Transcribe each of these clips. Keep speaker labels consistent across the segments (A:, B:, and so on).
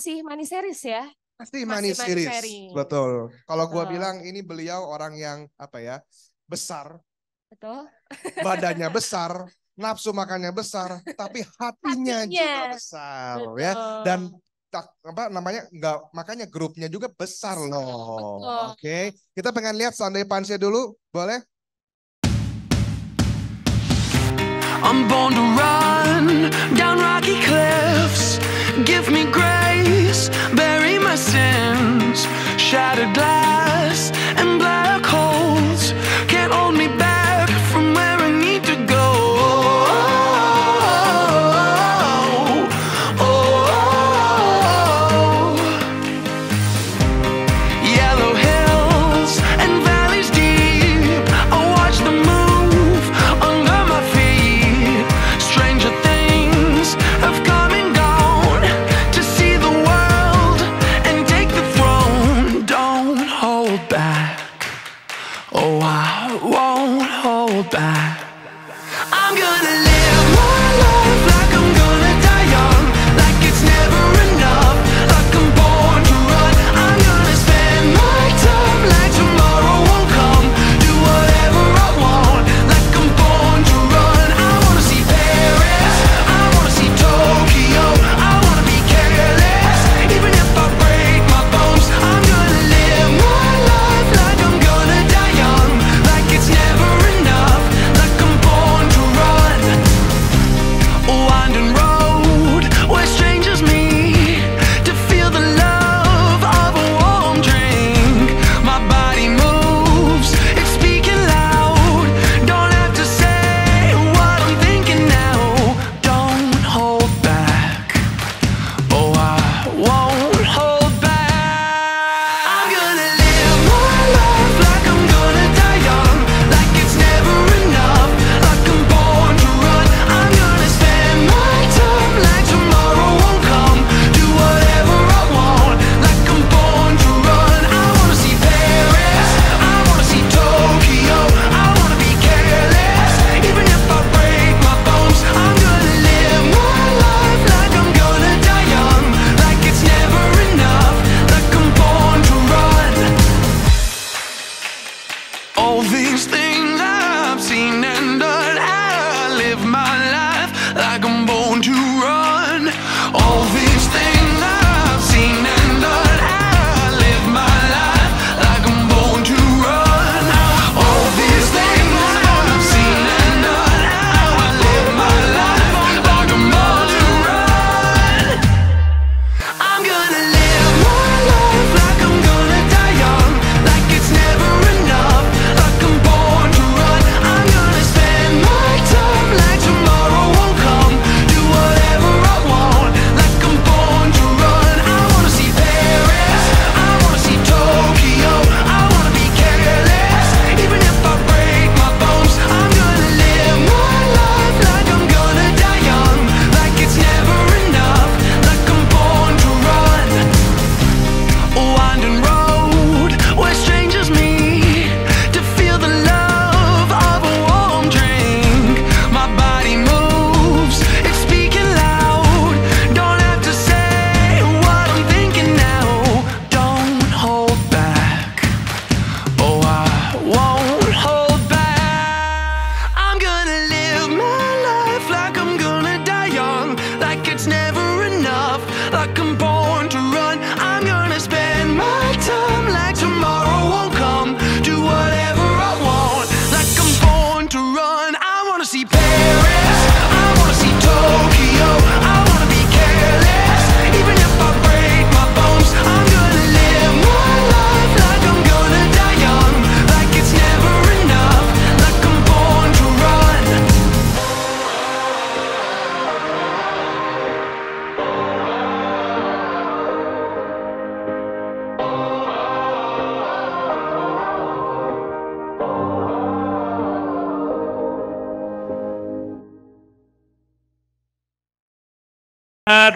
A: masih manis series ya pasti manis, manis series
B: betul kalau gue bilang ini beliau orang yang apa ya besar betul badannya besar nafsu makannya besar tapi hatinya, hatinya. juga besar ya. betul. ya dan tak apa namanya enggak makanya grupnya juga besar loh. Oke, okay. kita pengen lihat Sunday panse dulu, boleh?
C: I'm born to run down rocky cliffs. Give me grace. face, bury my sins, shattered glass.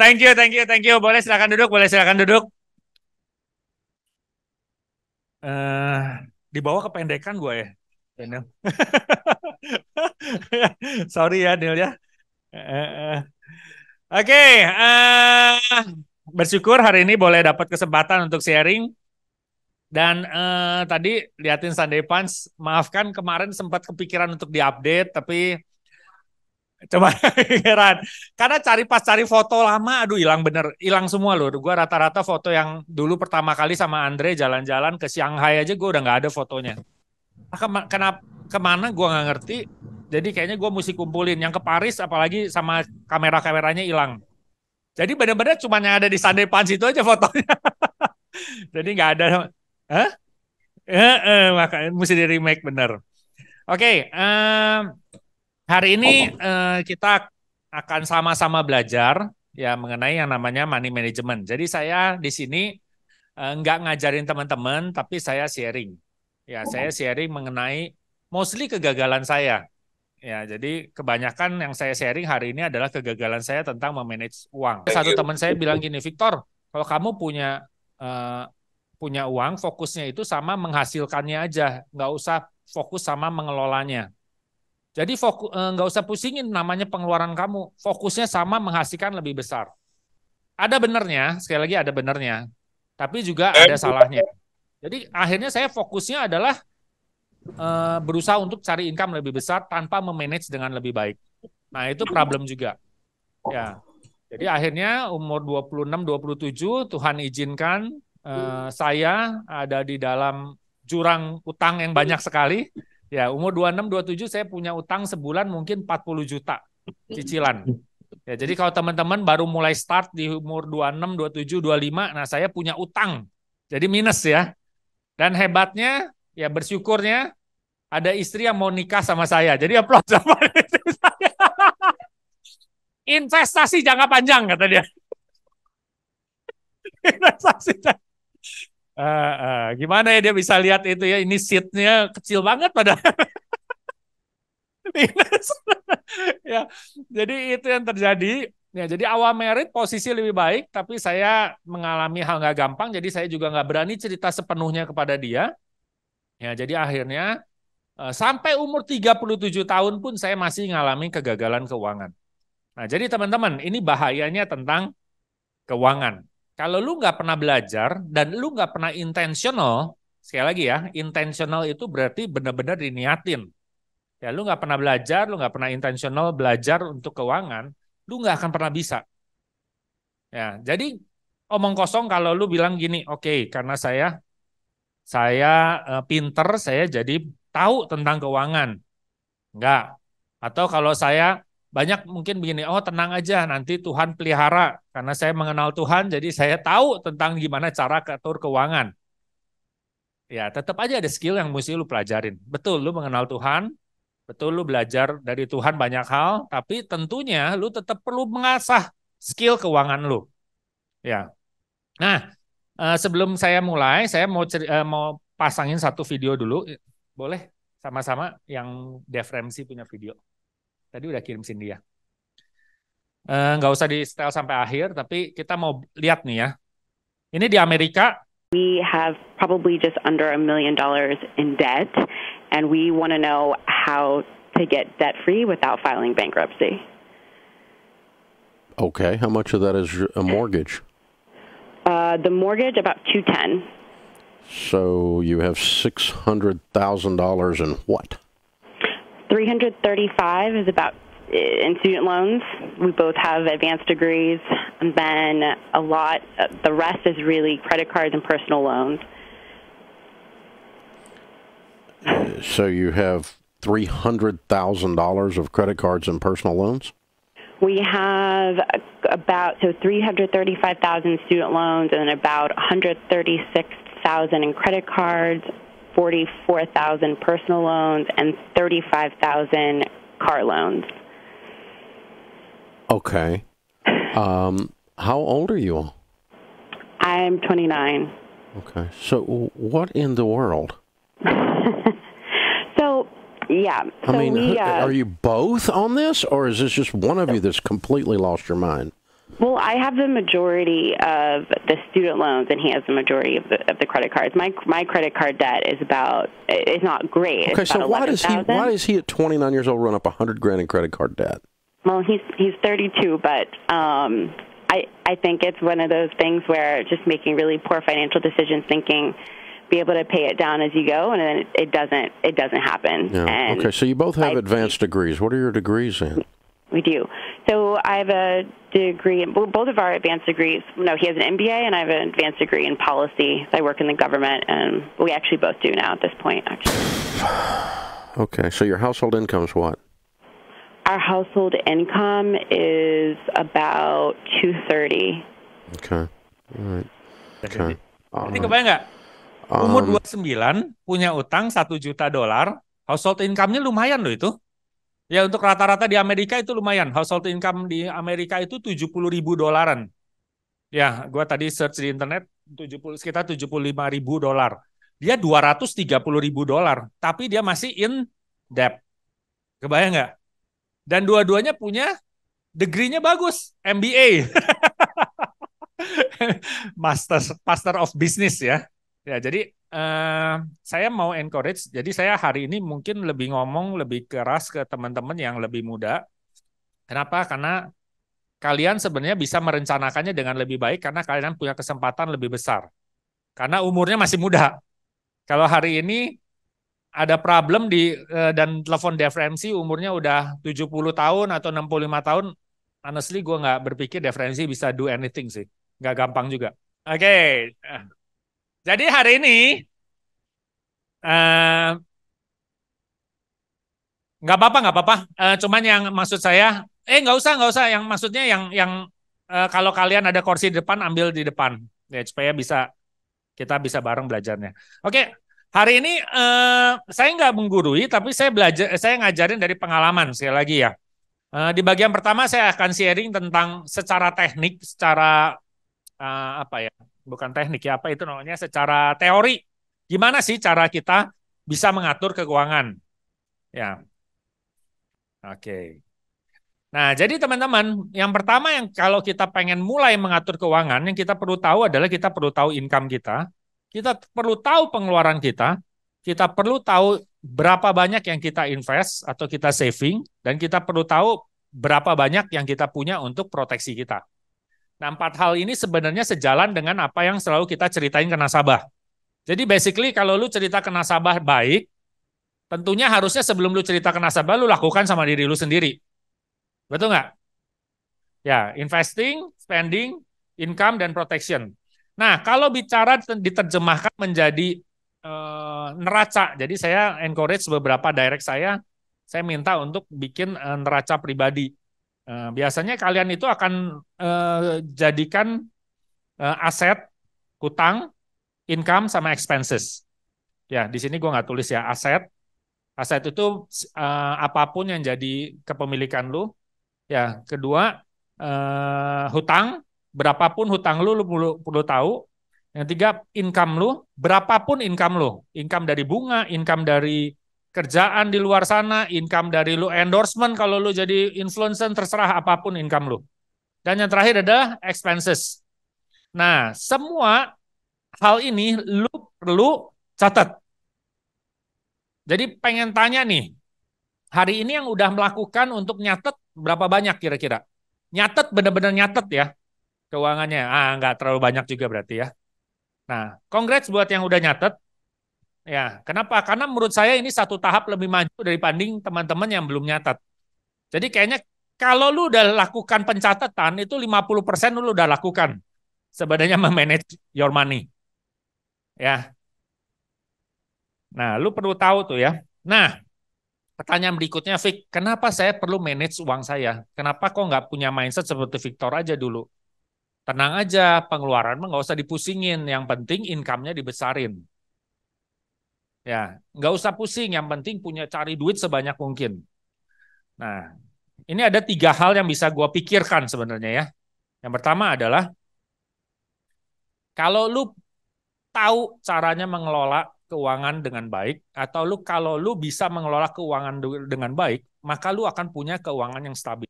B: thank you, thank you, thank you. Boleh silakan duduk, boleh silakan duduk. Uh, di bawah kependekan gue ya, Daniel. Sorry ya, Daniel ya. uh. Oke, okay, uh, bersyukur hari ini boleh dapat kesempatan untuk sharing. Dan uh, tadi liatin Sunday Punch, maafkan kemarin sempat kepikiran untuk diupdate, tapi Coba heran. Karena cari pas cari foto lama, aduh hilang bener, hilang semua loh. Gue rata-rata foto yang dulu pertama kali sama Andre jalan-jalan ke Shanghai aja gue udah nggak ada fotonya. Ah, kema kenapa kemana gue nggak ngerti. Jadi kayaknya gue mesti kumpulin. Yang ke Paris apalagi sama kamera-kameranya hilang. Jadi bener-bener cuma yang ada di Sunday Punch itu aja fotonya. Jadi nggak ada. Hah? Eh, eh, makanya mesti di remake bener. Oke, okay, um, Hari ini oh. eh, kita akan sama-sama belajar ya mengenai yang namanya money management. Jadi saya di sini eh, nggak ngajarin teman-teman, tapi saya sharing. Ya, oh. saya sharing mengenai mostly kegagalan saya. Ya, jadi kebanyakan yang saya sharing hari ini adalah kegagalan saya tentang memanage uang. Satu teman saya bilang gini, Victor, kalau kamu punya eh, punya uang, fokusnya itu sama menghasilkannya aja, nggak usah fokus sama mengelolanya. Jadi fokus eh, nggak usah pusingin namanya pengeluaran kamu. Fokusnya sama menghasilkan lebih besar. Ada benernya, sekali lagi ada benernya. Tapi juga eh, ada salahnya. Jadi akhirnya saya fokusnya adalah eh, berusaha untuk cari income lebih besar tanpa memanage dengan lebih baik. Nah, itu problem juga. Ya. Jadi akhirnya umur 26 27 Tuhan izinkan saya ada di dalam jurang utang yang banyak sekali Ya, umur 26 27 saya punya utang sebulan mungkin 40 juta cicilan. Ya, jadi kalau teman-teman baru mulai start di umur 26, 27, 25, nah saya punya utang. Jadi minus ya. Dan hebatnya ya bersyukurnya ada istri yang mau nikah sama saya. Jadi aplaus sama istri saya. Investasi jangka panjang kata dia. Investasi jangka Uh, uh, gimana ya dia bisa lihat itu ya ini seatnya kecil banget pada ya jadi itu yang terjadi ya jadi awal merit posisi lebih baik tapi saya mengalami hal nggak gampang jadi saya juga nggak berani cerita sepenuhnya kepada dia ya jadi akhirnya eh, sampai umur 37 tahun pun saya masih mengalami kegagalan keuangan nah jadi teman-teman ini bahayanya tentang keuangan kalau lu nggak pernah belajar dan lu nggak pernah intentional, sekali lagi ya, intentional itu berarti benar-benar diniatin. Ya, lu nggak pernah belajar, lu nggak pernah intentional belajar untuk keuangan, lu nggak akan pernah bisa. Ya, jadi omong kosong kalau lu bilang gini, oke, okay, karena saya saya uh, pinter, saya jadi tahu tentang keuangan. Enggak. Atau kalau saya banyak mungkin begini, oh tenang aja nanti Tuhan pelihara karena saya mengenal Tuhan jadi saya tahu tentang gimana cara atur keuangan. Ya, tetap aja ada skill yang mesti lu pelajarin. Betul lu mengenal Tuhan, betul lu belajar dari Tuhan banyak hal, tapi tentunya lu tetap perlu mengasah skill keuangan lu. Ya. Nah, eh, sebelum saya mulai, saya mau eh, mau pasangin satu video dulu. Boleh sama-sama yang Dev Ramsey punya video. Tadi udah kirim ya. Eh, nggak uh, usah di setel sampai akhir, tapi kita mau lihat nih ya. Ini di Amerika.
D: We have probably just under a million dollars in debt, and we want to know how to get debt free without filing bankruptcy.
E: Okay, how much of that is a mortgage?
D: Uh, the mortgage about two ten.
E: So you have six hundred thousand dollars in what?
D: 335 is about eh, in student loans. We both have advanced degrees, and then a lot. Uh, the rest is really credit cards and personal loans.
E: So you have three hundred thousand dollars of credit cards and personal loans.
D: We have about so three hundred thirty-five thousand student loans, and about one hundred thirty-six thousand in credit cards, 44,000 personal loans and 35,000 car loans.
E: Okay. Um, how old are you?
D: I'm 29.
E: Okay. So, what in the world?
D: so, yeah. I so mean, we, uh, are you
E: both on this, or is this just one of you that's completely lost your mind?
D: Well, I have the majority of the student loans, and he has the majority of the, of the credit cards. My my credit card debt is about it's not great. Okay, so why 11, does he 000. why is
E: he at twenty nine years old run up a hundred grand in credit card debt?
D: Well, he's he's thirty two, but um, I I think it's one of those things where just making really poor financial decisions, thinking be able to pay it down as you go, and then it, it doesn't it doesn't happen. Yeah. okay,
E: so you both have I, advanced degrees. What are your degrees in?
D: We do. So I have a degree, in, both of our advanced degrees. No, he has an MBA, and I have an advanced degree in policy. I work in the government, and um, we actually both do now at this point, actually.
E: okay, so your household income is what?
D: Our household income is about two thirty.
E: Okay. All right.
B: Okay. All kebayang nggak? Umur 29, um, punya utang 1 juta dolar, household income-nya lumayan loh itu. Ya untuk rata-rata di Amerika itu lumayan. Household income di Amerika itu 70 ribu dolaran. Ya, gua tadi search di internet 70, sekitar 75 ribu dolar. Dia 230 ribu dolar, tapi dia masih in debt. Kebayang nggak? Dan dua-duanya punya degree-nya bagus, MBA. Master Master of Business ya. Ya, jadi eh, saya mau encourage. Jadi saya hari ini mungkin lebih ngomong lebih keras ke teman-teman yang lebih muda. Kenapa? Karena kalian sebenarnya bisa merencanakannya dengan lebih baik karena kalian punya kesempatan lebih besar. Karena umurnya masih muda. Kalau hari ini ada problem di eh, dan telepon deferensi umurnya udah 70 tahun atau 65 tahun, honestly gue nggak berpikir deferensi bisa do anything sih. Nggak gampang juga. Oke. Okay. Eh, jadi hari ini uh, nggak apa-apa nggak apa-apa uh, cuman yang maksud saya eh nggak usah nggak usah yang maksudnya yang yang uh, kalau kalian ada kursi di depan ambil di depan ya supaya bisa kita bisa bareng belajarnya oke hari ini uh, saya nggak menggurui tapi saya belajar saya ngajarin dari pengalaman saya lagi ya uh, di bagian pertama saya akan sharing tentang secara teknik secara uh, apa ya bukan teknik ya apa itu namanya secara teori gimana sih cara kita bisa mengatur keuangan ya oke okay. nah jadi teman-teman yang pertama yang kalau kita pengen mulai mengatur keuangan yang kita perlu tahu adalah kita perlu tahu income kita kita perlu tahu pengeluaran kita kita perlu tahu berapa banyak yang kita invest atau kita saving dan kita perlu tahu berapa banyak yang kita punya untuk proteksi kita Nah, empat hal ini sebenarnya sejalan dengan apa yang selalu kita ceritain ke nasabah. Jadi basically kalau lu cerita ke nasabah baik, tentunya harusnya sebelum lu cerita ke nasabah, lu lakukan sama diri lu sendiri. Betul nggak? Ya, investing, spending, income, dan protection. Nah, kalau bicara diterjemahkan menjadi e, neraca, jadi saya encourage beberapa direct saya, saya minta untuk bikin e, neraca pribadi. Eh, biasanya kalian itu akan uh, jadikan uh, aset, hutang, income sama expenses. Ya, di sini gue nggak tulis ya aset. Aset itu uh, apapun yang jadi kepemilikan lu. Ya, kedua uh, hutang, berapapun hutang lu lu perlu, perlu tahu. Yang tiga income lu, berapapun income lu, income dari bunga, income dari kerjaan di luar sana, income dari lu, endorsement kalau lu jadi influencer terserah apapun income lu. Dan yang terakhir adalah expenses. Nah, semua hal ini lu perlu catat. Jadi pengen tanya nih, hari ini yang udah melakukan untuk nyatet berapa banyak kira-kira? Nyatet benar-benar nyatet ya keuangannya. Ah, nggak terlalu banyak juga berarti ya. Nah, congrats buat yang udah nyatet. Ya, kenapa? Karena menurut saya ini satu tahap lebih maju dari panding teman-teman yang belum nyatat. Jadi kayaknya kalau lu udah lakukan pencatatan itu 50% lu udah lakukan sebenarnya memanage your money. Ya. Nah, lu perlu tahu tuh ya. Nah, pertanyaan berikutnya, Vic, kenapa saya perlu manage uang saya? Kenapa kok nggak punya mindset seperti Victor aja dulu? Tenang aja, pengeluaran mah nggak usah dipusingin. Yang penting income-nya dibesarin. Ya, nggak usah pusing. Yang penting punya cari duit sebanyak mungkin. Nah, ini ada tiga hal yang bisa gue pikirkan sebenarnya ya. Yang pertama adalah kalau lu tahu caranya mengelola keuangan dengan baik atau lu kalau lu bisa mengelola keuangan dengan baik, maka lu akan punya keuangan yang stabil.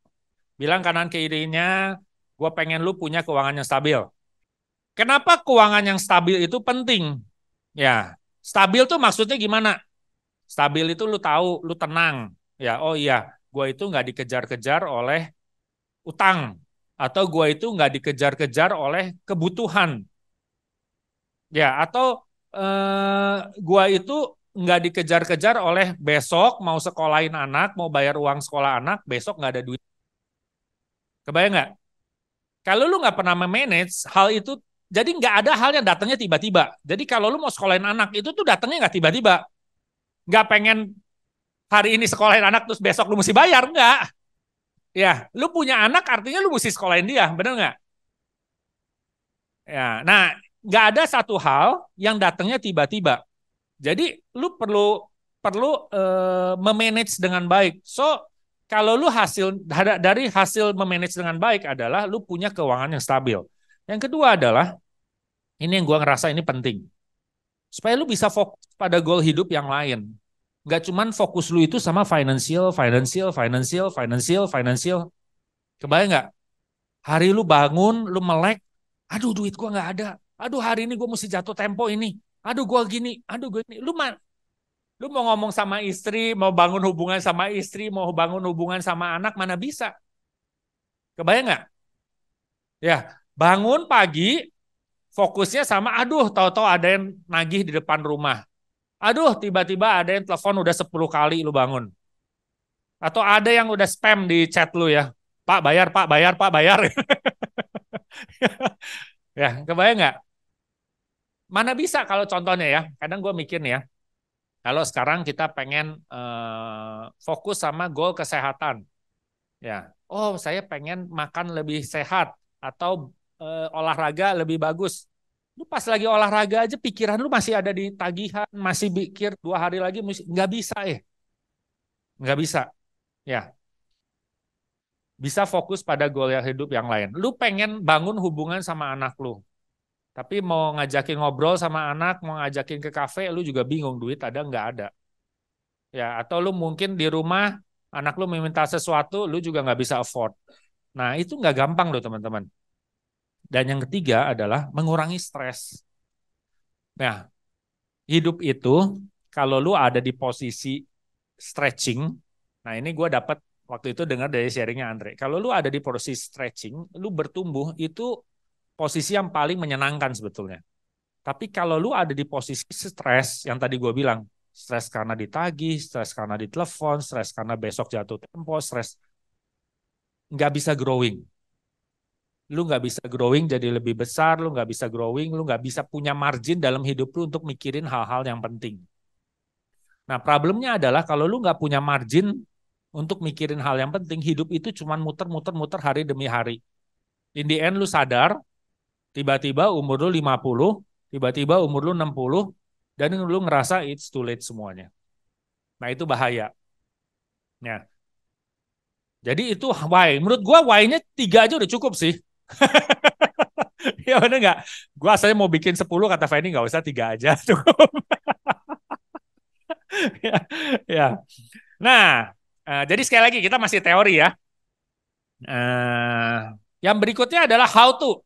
B: Bilang kanan kirinya, gue pengen lu punya keuangan yang stabil. Kenapa keuangan yang stabil itu penting? Ya, Stabil tuh maksudnya gimana? Stabil itu lu tahu, lu tenang. Ya, oh iya, gue itu nggak dikejar-kejar oleh utang. Atau gue itu nggak dikejar-kejar oleh kebutuhan. Ya, atau eh, gue itu nggak dikejar-kejar oleh besok mau sekolahin anak, mau bayar uang sekolah anak, besok nggak ada duit. Kebayang nggak? Kalau lu nggak pernah memanage, hal itu jadi nggak ada hal yang datangnya tiba-tiba. Jadi kalau lu mau sekolahin anak itu tuh datangnya nggak tiba-tiba. Nggak pengen hari ini sekolahin anak terus besok lu mesti bayar nggak? Ya, lu punya anak artinya lu mesti sekolahin dia, bener nggak? Ya, nah nggak ada satu hal yang datangnya tiba-tiba. Jadi lu perlu perlu uh, memanage dengan baik. So kalau lu hasil dari hasil memanage dengan baik adalah lu punya keuangan yang stabil. Yang kedua adalah ini yang gue ngerasa ini penting. Supaya lu bisa fokus pada goal hidup yang lain. Gak cuman fokus lu itu sama financial, financial, financial, financial, financial. Kebayang gak? Hari lu bangun, lu melek. Aduh duit gue gak ada. Aduh hari ini gue mesti jatuh tempo ini. Aduh gue gini, aduh gue ini. Lu mah Lu mau ngomong sama istri, mau bangun hubungan sama istri, mau bangun hubungan sama anak, mana bisa? Kebayang gak? Ya, bangun pagi, fokusnya sama aduh tahu-tahu ada yang nagih di depan rumah. Aduh tiba-tiba ada yang telepon udah 10 kali lu bangun. Atau ada yang udah spam di chat lu ya. Pak bayar, Pak bayar, Pak bayar. ya, kebayang nggak? Mana bisa kalau contohnya ya, kadang gue mikir ya, kalau sekarang kita pengen uh, fokus sama goal kesehatan, ya, oh saya pengen makan lebih sehat atau uh, olahraga lebih bagus. Lu pas lagi olahraga aja pikiran lu masih ada di tagihan, masih pikir dua hari lagi nggak bisa ya, eh. nggak bisa, ya. Bisa fokus pada goal yang hidup yang lain. Lu pengen bangun hubungan sama anak lu, tapi mau ngajakin ngobrol sama anak, mau ngajakin ke kafe, lu juga bingung duit ada nggak ada. Ya, atau lu mungkin di rumah anak lu meminta sesuatu, lu juga nggak bisa afford. Nah, itu nggak gampang loh teman-teman. Dan yang ketiga adalah mengurangi stres. Nah, hidup itu kalau lu ada di posisi stretching, nah ini gue dapat waktu itu dengar dari sharingnya Andre. Kalau lu ada di posisi stretching, lu bertumbuh itu posisi yang paling menyenangkan sebetulnya. Tapi kalau lu ada di posisi stres yang tadi gue bilang, stres karena ditagih, stres karena ditelepon, stres karena besok jatuh tempo, stres nggak bisa growing lu nggak bisa growing jadi lebih besar, lu nggak bisa growing, lu nggak bisa punya margin dalam hidup lu untuk mikirin hal-hal yang penting. Nah, problemnya adalah kalau lu nggak punya margin untuk mikirin hal yang penting, hidup itu cuma muter-muter-muter hari demi hari. In the end lu sadar, tiba-tiba umur lu 50, tiba-tiba umur lu 60, dan lu ngerasa it's too late semuanya. Nah, itu bahaya. ya jadi itu why. Menurut gua why-nya tiga aja udah cukup sih. ya bener nggak? Gue asalnya mau bikin 10 kata Fanny nggak usah tiga aja cukup. ya, ya. Nah, uh, jadi sekali lagi kita masih teori ya. Uh, yang berikutnya adalah how to.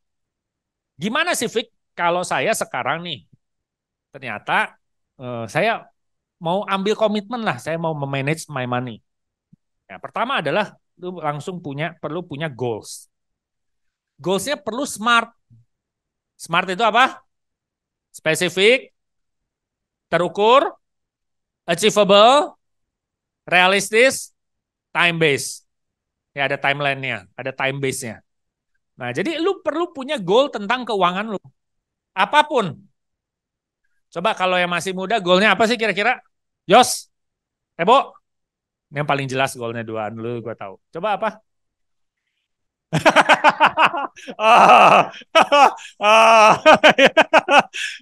B: Gimana sih Vic kalau saya sekarang nih ternyata uh, saya mau ambil komitmen lah, saya mau memanage my money. Ya, pertama adalah lu langsung punya perlu punya goals goalsnya perlu smart. Smart itu apa? Spesifik, terukur, achievable, realistis, time base. Ya ada timelinenya, ada time base-nya. Nah, jadi lu perlu punya goal tentang keuangan lu. Apapun. Coba kalau yang masih muda goalnya apa sih kira-kira? Yos. Ebo. Ini yang paling jelas goalnya duaan lu gue tahu. Coba apa? Ah,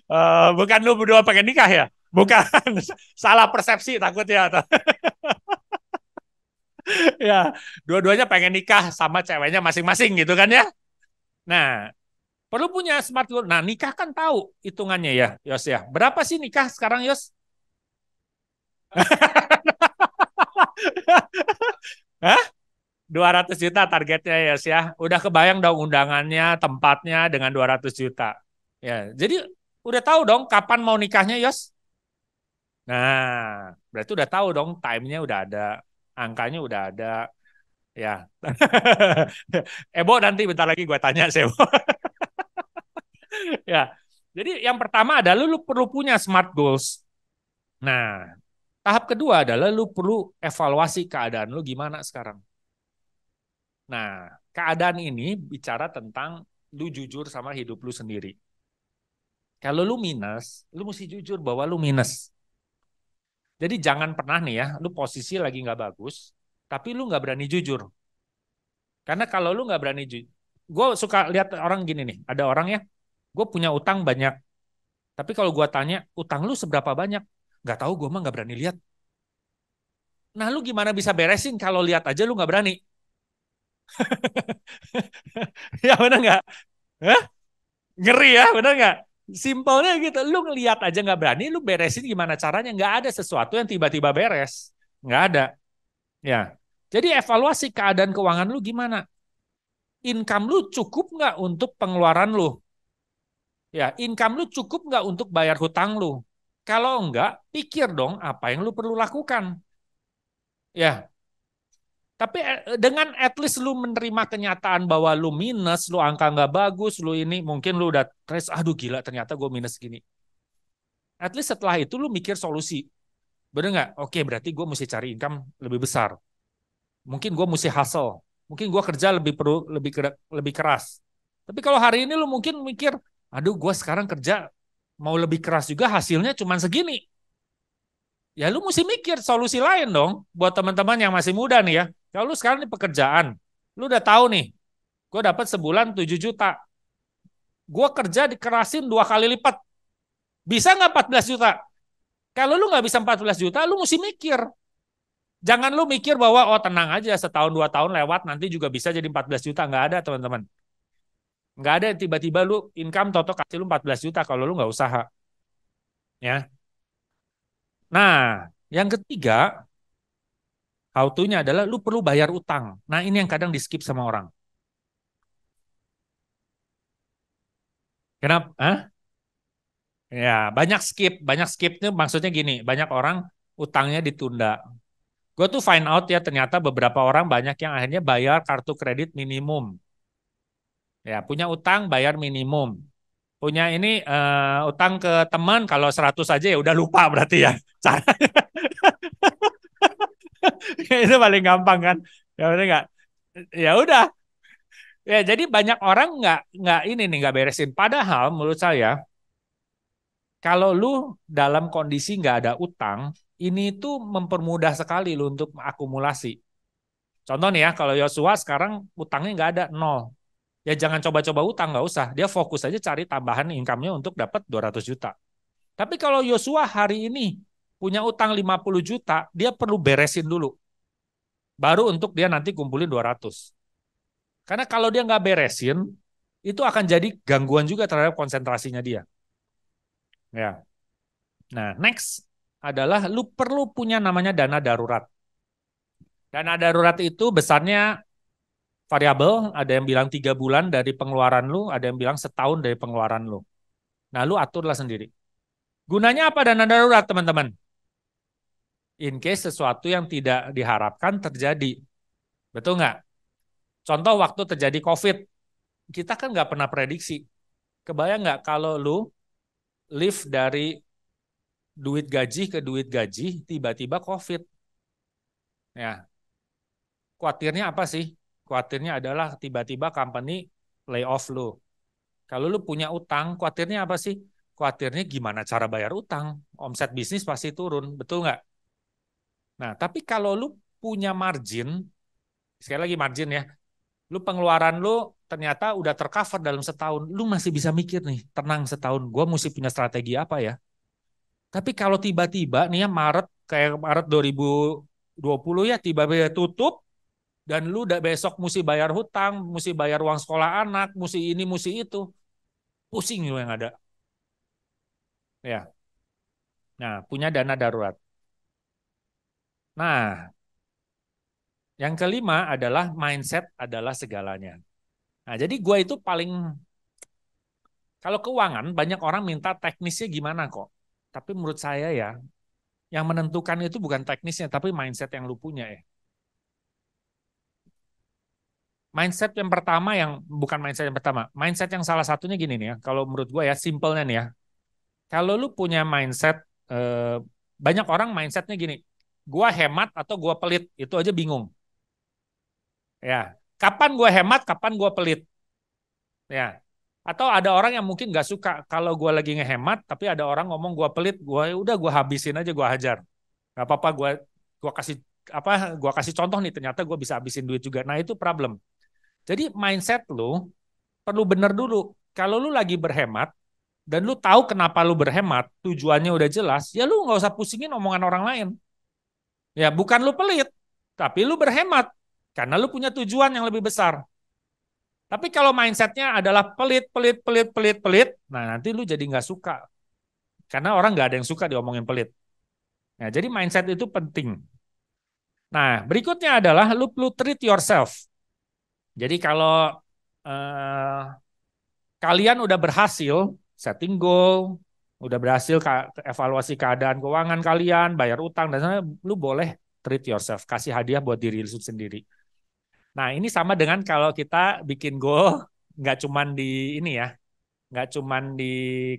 B: ah, bukan lu berdua pengen nikah ya?
F: Bukan
B: salah persepsi takutnya. ya, dua-duanya pengen nikah sama ceweknya masing-masing gitu kan ya. Nah, perlu punya smart goal. Nah, nikah kan tahu hitungannya ya, Yos ya. Berapa sih nikah sekarang, Yos? Hah? 200 juta targetnya Yes ya. Udah kebayang dong undangannya, tempatnya dengan 200 juta. Ya, jadi udah tahu dong kapan mau nikahnya Yos. Nah, berarti udah tahu dong timenya udah ada, angkanya udah ada. Ya. Ebo nanti bentar lagi gue tanya sih. ya. Jadi yang pertama adalah lu perlu punya smart goals. Nah, tahap kedua adalah lu perlu evaluasi keadaan lu gimana sekarang. Nah, keadaan ini bicara tentang lu jujur sama hidup lu sendiri. Kalau lu minus, lu mesti jujur bahwa lu minus. Jadi jangan pernah nih ya, lu posisi lagi nggak bagus, tapi lu nggak berani jujur. Karena kalau lu nggak berani jujur, gue suka lihat orang gini nih, ada orang ya, gue punya utang banyak, tapi kalau gue tanya, utang lu seberapa banyak? Nggak tahu, gue mah nggak berani lihat. Nah lu gimana bisa beresin kalau lihat aja lu nggak berani? ya benar nggak? Hah? Ngeri ya, benar nggak? Simpelnya gitu, lu ngeliat aja nggak berani, lu beresin gimana caranya? Nggak ada sesuatu yang tiba-tiba beres, nggak ada. Ya, jadi evaluasi keadaan keuangan lu gimana? Income lu cukup nggak untuk pengeluaran lu? Ya, income lu cukup nggak untuk bayar hutang lu? Kalau enggak, pikir dong apa yang lu perlu lakukan. Ya, tapi eh, dengan at least lu menerima kenyataan bahwa lu minus, lu angka nggak bagus, lu ini mungkin lu udah trace, aduh gila ternyata gue minus gini. At least setelah itu lu mikir solusi. Bener nggak? Oke berarti gue mesti cari income lebih besar. Mungkin gue mesti hustle. Mungkin gue kerja lebih perlu lebih lebih keras. Tapi kalau hari ini lu mungkin mikir, aduh gue sekarang kerja mau lebih keras juga hasilnya cuma segini. Ya lu mesti mikir solusi lain dong buat teman-teman yang masih muda nih ya kalau ya, lu sekarang di pekerjaan, lu udah tahu nih, gue dapat sebulan 7 juta. Gue kerja dikerasin dua kali lipat. Bisa nggak 14 juta? Kalau lu nggak bisa 14 juta, lu mesti mikir. Jangan lu mikir bahwa, oh tenang aja setahun dua tahun lewat, nanti juga bisa jadi 14 juta. Nggak ada teman-teman. Nggak ada tiba-tiba lu income toto kasih lu 14 juta kalau lu nggak usaha. Ya. Nah, yang ketiga, How to-nya adalah lu perlu bayar utang. Nah, ini yang kadang di-skip sama orang. Kenapa? Hah? Ya, banyak skip. Banyak skip itu maksudnya gini, banyak orang utangnya ditunda. Gue tuh find out ya ternyata beberapa orang banyak yang akhirnya bayar kartu kredit minimum. Ya, punya utang bayar minimum. Punya ini uh, utang ke teman kalau 100 aja ya udah lupa berarti ya. itu paling gampang kan ya udah nggak ya udah ya jadi banyak orang nggak nggak ini nih nggak beresin padahal menurut saya kalau lu dalam kondisi nggak ada utang ini tuh mempermudah sekali lu untuk akumulasi contoh nih ya kalau Yosua sekarang utangnya nggak ada nol ya jangan coba-coba utang nggak usah dia fokus aja cari tambahan income-nya untuk dapat 200 juta tapi kalau Yosua hari ini punya utang 50 juta, dia perlu beresin dulu. Baru untuk dia nanti kumpulin 200. Karena kalau dia nggak beresin, itu akan jadi gangguan juga terhadap konsentrasinya dia. Ya. Nah, next adalah lu perlu punya namanya dana darurat. Dana darurat itu besarnya variabel, ada yang bilang tiga bulan dari pengeluaran lu, ada yang bilang setahun dari pengeluaran lu. Nah, lu aturlah sendiri. Gunanya apa dana darurat, teman-teman? in case sesuatu yang tidak diharapkan terjadi. Betul nggak? Contoh waktu terjadi COVID, kita kan nggak pernah prediksi. Kebayang nggak kalau lu live dari duit gaji ke duit gaji, tiba-tiba COVID. Ya, khawatirnya apa sih? Khawatirnya adalah tiba-tiba company layoff lu. Kalau lu punya utang, khawatirnya apa sih? Khawatirnya gimana cara bayar utang. Omset bisnis pasti turun, betul nggak? Nah, tapi kalau lu punya margin, sekali lagi margin ya, lu pengeluaran lu ternyata udah tercover dalam setahun, lu masih bisa mikir nih, tenang setahun, gue mesti punya strategi apa ya. Tapi kalau tiba-tiba nih ya Maret, kayak Maret 2020 ya, tiba-tiba tutup, dan lu udah besok mesti bayar hutang, mesti bayar uang sekolah anak, mesti ini, mesti itu. Pusing lu yang ada. Ya. Nah, punya dana darurat. Nah, yang kelima adalah mindset adalah segalanya. Nah, jadi gue itu paling kalau keuangan banyak orang minta teknisnya gimana kok. Tapi menurut saya ya, yang menentukan itu bukan teknisnya tapi mindset yang lu punya ya. Mindset yang pertama yang bukan mindset yang pertama, mindset yang salah satunya gini nih ya. Kalau menurut gue ya simpelnya nih ya. Kalau lu punya mindset eh, banyak orang mindsetnya gini, gua hemat atau gua pelit itu aja bingung ya kapan gua hemat kapan gua pelit ya atau ada orang yang mungkin nggak suka kalau gua lagi ngehemat tapi ada orang ngomong gua pelit gua ya udah gua habisin aja gua hajar nggak apa-apa gua gua kasih apa gua kasih contoh nih ternyata gua bisa habisin duit juga nah itu problem jadi mindset lu perlu bener dulu kalau lu lagi berhemat dan lu tahu kenapa lu berhemat, tujuannya udah jelas, ya lu nggak usah pusingin omongan orang lain. Ya, bukan lu pelit, tapi lu berhemat karena lu punya tujuan yang lebih besar. Tapi kalau mindsetnya adalah pelit, pelit, pelit, pelit, pelit, nah nanti lu jadi nggak suka. Karena orang nggak ada yang suka diomongin pelit. Nah, jadi mindset itu penting. Nah, berikutnya adalah lu perlu treat yourself. Jadi kalau eh, kalian udah berhasil setting goal, udah berhasil evaluasi keadaan keuangan kalian, bayar utang dan sebagainya, lu boleh treat yourself, kasih hadiah buat diri lu sendiri. Nah, ini sama dengan kalau kita bikin goal nggak cuman di ini ya, nggak cuman di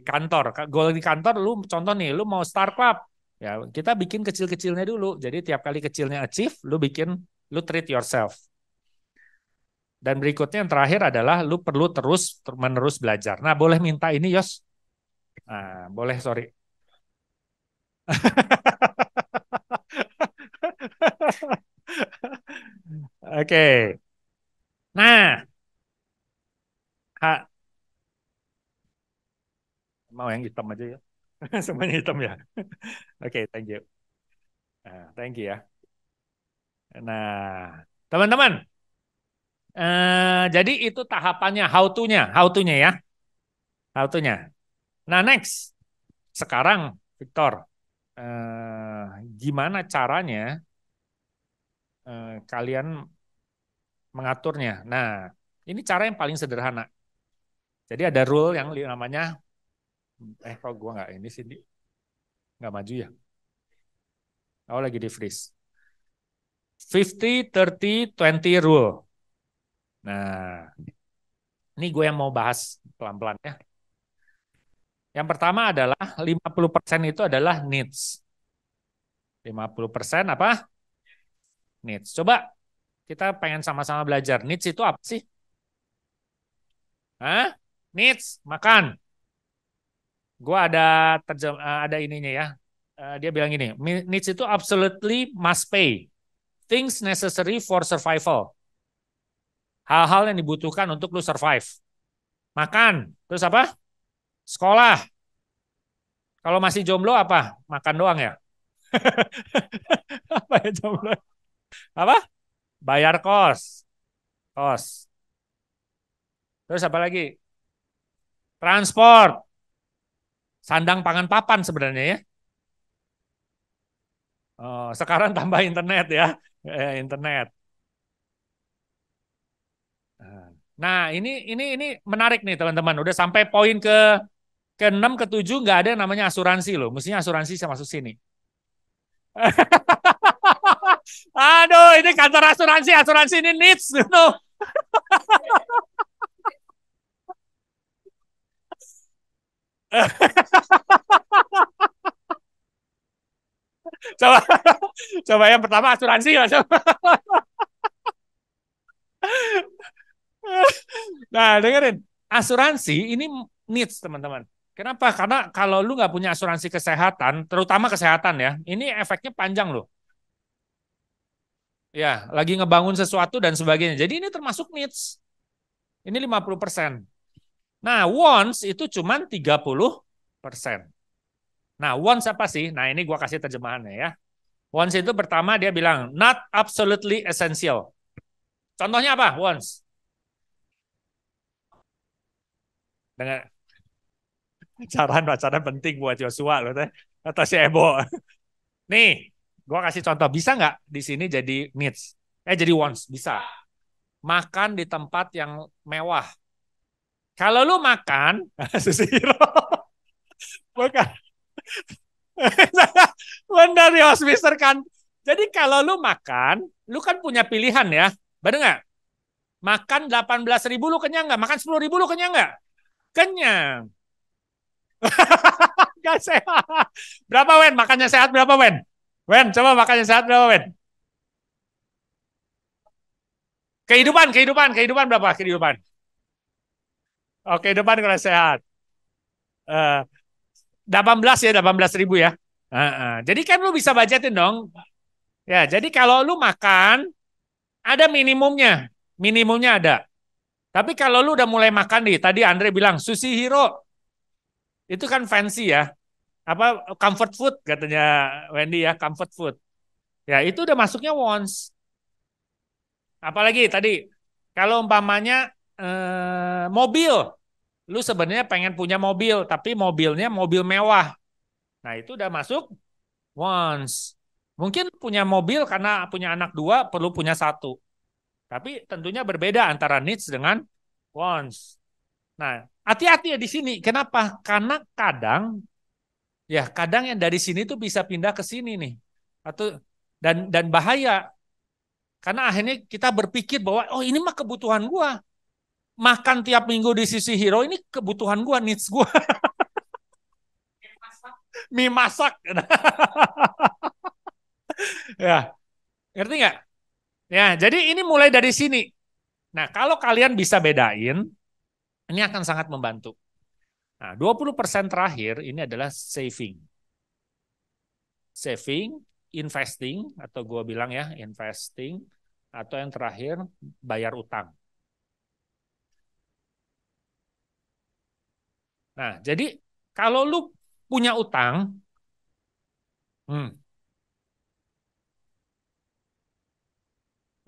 B: kantor. Goal di kantor lu contoh nih, lu mau start club. Ya, kita bikin kecil-kecilnya dulu. Jadi tiap kali kecilnya achieve, lu bikin lu treat yourself. Dan berikutnya yang terakhir adalah lu perlu terus menerus belajar. Nah, boleh minta ini Yos, Nah, boleh, sorry. Oke. okay. Nah, ha. mau yang hitam aja ya. Semuanya hitam ya. Oke, okay, thank you. Nah, thank you ya. Nah, teman-teman, eh, jadi itu tahapannya, how to-nya, how to-nya ya. How to-nya. Nah next, sekarang Victor, eh, gimana caranya eh, kalian mengaturnya? Nah ini cara yang paling sederhana. Jadi ada rule yang namanya, eh kok gue nggak ini sih, nggak maju ya? Oh lagi di freeze. 50, 30, 20 rule. Nah, ini gue yang mau bahas pelan-pelan ya. Yang pertama adalah 50% itu adalah needs. 50% apa? Needs. Coba kita pengen sama-sama belajar. Needs itu apa sih? Hah? Needs, makan. Gue ada terjem, eh, ada ininya ya. Eh, dia bilang gini, needs itu absolutely must pay. Things necessary for survival. Hal-hal yang dibutuhkan untuk lu survive. Makan. Terus apa? Sekolah. Kalau masih jomblo apa? Makan doang ya? apa ya jomblo? Apa? Bayar kos. Kos. Terus apa lagi? Transport. Sandang pangan papan sebenarnya ya. Oh, sekarang tambah internet ya. Eh, internet. Nah, ini ini ini menarik nih teman-teman. Udah sampai poin ke ke ke ketujuh nggak ada yang namanya asuransi loh. Mestinya asuransi saya masuk sini. Aduh, ini kantor asuransi, asuransi ini needs, you know. coba, coba yang pertama asuransi lah. nah, dengerin. Asuransi ini needs, teman-teman. Kenapa? Karena kalau lu nggak punya asuransi kesehatan, terutama kesehatan ya, ini efeknya panjang loh. Ya, lagi ngebangun sesuatu dan sebagainya. Jadi ini termasuk needs. Ini 50%. Nah, wants itu cuma 30%. Nah, wants apa sih? Nah, ini gua kasih terjemahannya ya. Wants itu pertama dia bilang not absolutely essential. Contohnya apa? Wants. Dengan Pacaran-pacaran penting buat Joshua loh teh atau si Ebo. Nih, gue kasih contoh bisa nggak di sini jadi needs? Eh jadi wants bisa. Makan di tempat yang mewah. Kalau lu makan, Susiro, bukan. Benar ya, Mister kan. Jadi kalau lu makan, lu kan punya pilihan ya. Benar nggak? Makan belas ribu lu kenyang nggak? Makan sepuluh ribu lu kenyang nggak? Kenyang. Gak sehat. Berapa Wen? Makannya sehat berapa Wen? Wen, coba makannya sehat berapa Wen? Kehidupan, kehidupan, kehidupan berapa kehidupan? Oke, oh, depan kalau sehat. Uh, eh, 18 ya, 18 ribu ya. Uh, uh. Jadi kan lu bisa budgetin dong. Ya, jadi kalau lu makan, ada minimumnya. Minimumnya ada. Tapi kalau lu udah mulai makan nih, tadi Andre bilang, sushi hero, itu kan fancy ya. Apa comfort food katanya Wendy ya, comfort food. Ya, itu udah masuknya wants. Apalagi tadi kalau umpamanya eh, mobil, lu sebenarnya pengen punya mobil, tapi mobilnya mobil mewah. Nah, itu udah masuk wants. Mungkin punya mobil karena punya anak dua, perlu punya satu. Tapi tentunya berbeda antara needs dengan wants. Nah, hati-hati ya di sini. Kenapa? Karena kadang ya kadang yang dari sini tuh bisa pindah ke sini nih. Atau dan dan bahaya. Karena akhirnya kita berpikir bahwa oh ini mah kebutuhan gua. Makan tiap minggu di sisi hero ini kebutuhan gua, needs gua. Mie masak. ya. Ngerti nggak? Ya, jadi ini mulai dari sini. Nah, kalau kalian bisa bedain ini akan sangat membantu. Nah, 20% terakhir ini adalah saving. Saving, investing, atau gue bilang ya investing, atau yang terakhir bayar utang. Nah, jadi kalau lu punya utang, hmm,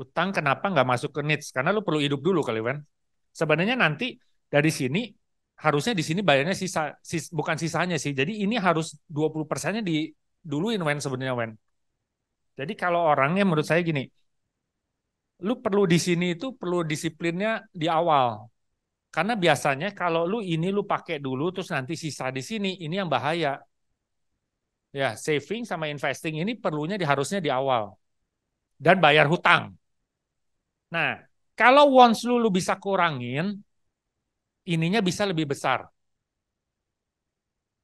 B: utang kenapa nggak masuk ke needs? Karena lu perlu hidup dulu kali, kan? Sebenarnya nanti dari sini harusnya di sini bayarnya sisa, sis, bukan sisanya sih. Jadi ini harus 20 persennya di duluin Wen sebenarnya Wen. Jadi kalau orangnya menurut saya gini, lu perlu di sini itu perlu disiplinnya di awal. Karena biasanya kalau lu ini lu pakai dulu terus nanti sisa di sini, ini yang bahaya. Ya, saving sama investing ini perlunya di, harusnya di awal. Dan bayar hutang. Nah, kalau once lu, lu bisa kurangin, ininya bisa lebih besar.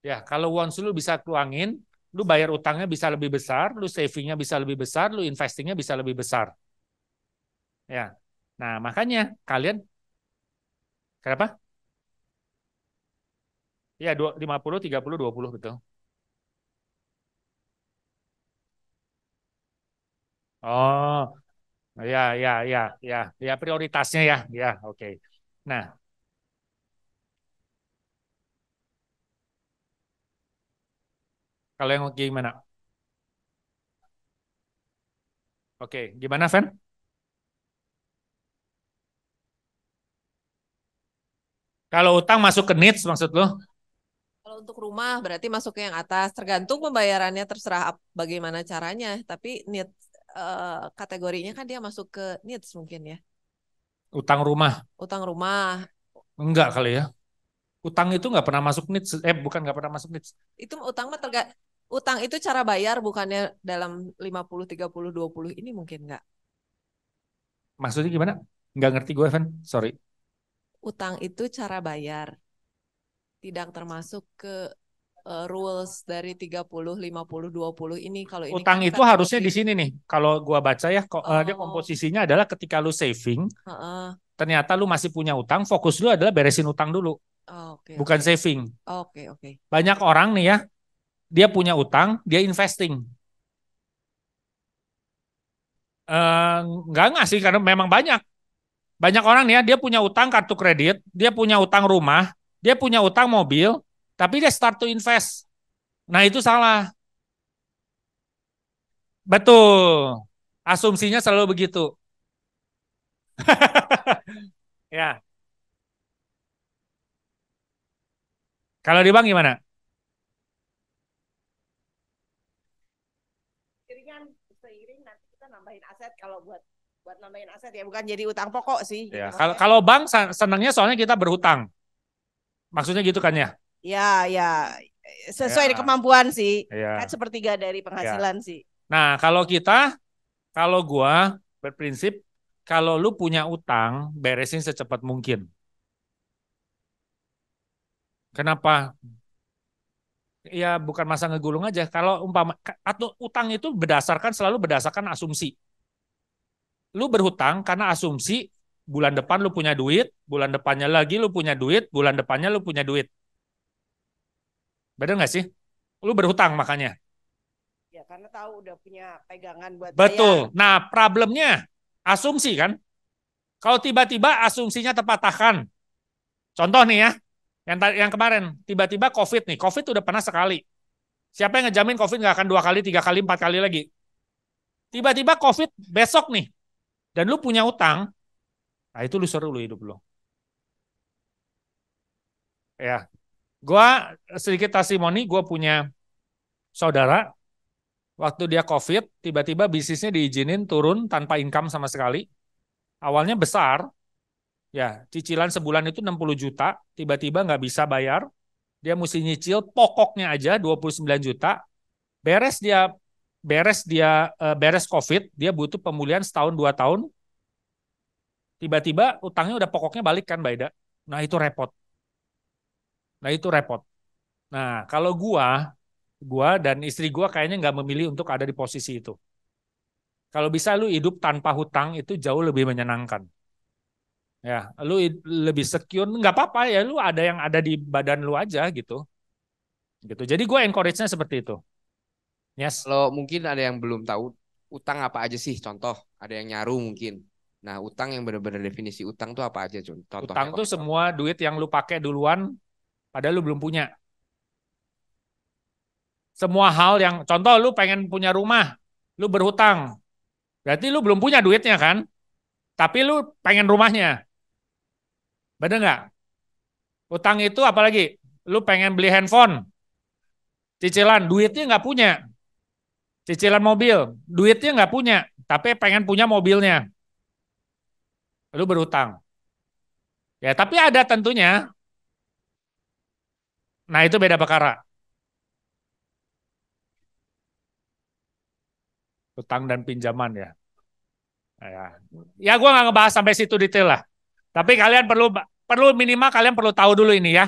B: Ya, kalau once lu bisa tuangin, lu bayar utangnya bisa lebih besar, lu savingnya bisa lebih besar, lu investingnya bisa lebih besar. Ya, nah makanya kalian kenapa? Ya, 50, 30, 20 gitu. Oh, ya, ya, ya, ya, ya prioritasnya ya, ya, oke. Okay. Nah, Kalau yang hoki gimana? Oke, gimana Fen? Kalau utang masuk ke needs maksud lo?
A: Kalau untuk rumah berarti masuk ke yang atas, tergantung pembayarannya terserah bagaimana caranya, tapi need uh, kategorinya kan dia masuk ke needs mungkin ya. Utang rumah. Utang rumah.
B: Enggak kali ya utang itu nggak pernah masuk needs eh bukan nggak pernah masuk needs
A: itu utang mah utang itu cara bayar bukannya dalam 50, 30, 20 ini mungkin nggak?
B: Maksudnya gimana? Nggak ngerti gue, Evan. Sorry.
A: Utang itu cara bayar. Tidak termasuk ke uh, rules dari 30, 50, 20 ini. kalau ini Utang kan itu
B: harusnya di sini nih. Kalau gue baca ya, eh, oh. dia komposisinya adalah ketika lu saving, uh -uh. ternyata lu masih punya utang, fokus lu adalah beresin utang dulu.
A: Oh, okay, bukan okay. saving. Oke, oh, oke. Okay, okay.
B: Banyak orang nih ya, dia punya utang, dia investing. Enggak eh, ngasih karena memang banyak. Banyak orang ya, dia punya utang kartu kredit, dia punya utang rumah, dia punya utang mobil, tapi dia start to invest. Nah itu salah. Betul. Asumsinya selalu begitu. ya. Kalau di bank gimana?
A: nambahin aset ya, bukan jadi utang pokok sih. Ya, kalau
B: kalau bank senangnya soalnya kita berhutang. Maksudnya gitu kan ya?
A: Ya, ya. Sesuai ya. kemampuan sih. Ya. Kan sepertiga dari penghasilan ya. sih.
B: Nah, kalau kita kalau gua berprinsip kalau lu punya utang, beresin secepat mungkin. Kenapa? ya bukan masa ngegulung aja. Kalau umpama atau utang itu berdasarkan selalu berdasarkan asumsi lu berhutang karena asumsi bulan depan lu punya duit, bulan depannya lagi lu punya duit, bulan depannya lu punya duit. Bener nggak sih? Lu berhutang makanya.
A: Ya karena tahu udah punya pegangan buat Betul.
B: Bayar. Nah problemnya asumsi kan. Kalau tiba-tiba asumsinya terpatahkan. Contoh nih ya, yang, yang kemarin tiba-tiba COVID nih. COVID udah pernah sekali. Siapa yang ngejamin COVID nggak akan dua kali, tiga kali, empat kali lagi? Tiba-tiba COVID besok nih dan lu punya utang, nah itu lu seru lu hidup lu. Ya, Gua sedikit testimoni, gue punya saudara waktu dia covid tiba-tiba bisnisnya diizinin turun tanpa income sama sekali awalnya besar ya cicilan sebulan itu 60 juta tiba-tiba nggak bisa bayar dia mesti nyicil pokoknya aja 29 juta beres dia beres dia uh, beres COVID, dia butuh pemulihan setahun dua tahun. Tiba-tiba utangnya udah pokoknya balik kan, Baida. Nah itu repot. Nah itu repot. Nah kalau gua, gua dan istri gua kayaknya nggak memilih untuk ada di posisi itu. Kalau bisa lu hidup tanpa hutang itu jauh lebih menyenangkan. Ya, lu lebih secure, nggak apa-apa ya, lu ada yang ada di badan lu aja gitu. Gitu. Jadi gua encourage-nya seperti itu Yes. Kalau mungkin ada yang belum tahu utang apa aja sih contoh, ada yang nyaru mungkin. Nah, utang yang benar-benar definisi utang tuh apa aja, Contoh utang tuh gitu? semua duit yang lu pakai duluan padahal lu belum punya. Semua hal yang contoh lu pengen punya rumah, lu berhutang. Berarti lu belum punya duitnya kan? Tapi lu pengen rumahnya. Bener nggak? Utang itu apalagi? Lu pengen beli handphone. Cicilan, duitnya nggak punya cicilan mobil, duitnya nggak punya, tapi pengen punya mobilnya. lalu berutang. Ya, tapi ada tentunya. Nah, itu beda perkara. Utang dan pinjaman ya. Nah, ya, ya gue nggak ngebahas sampai situ detail lah. Tapi kalian perlu perlu minimal kalian perlu tahu dulu ini ya.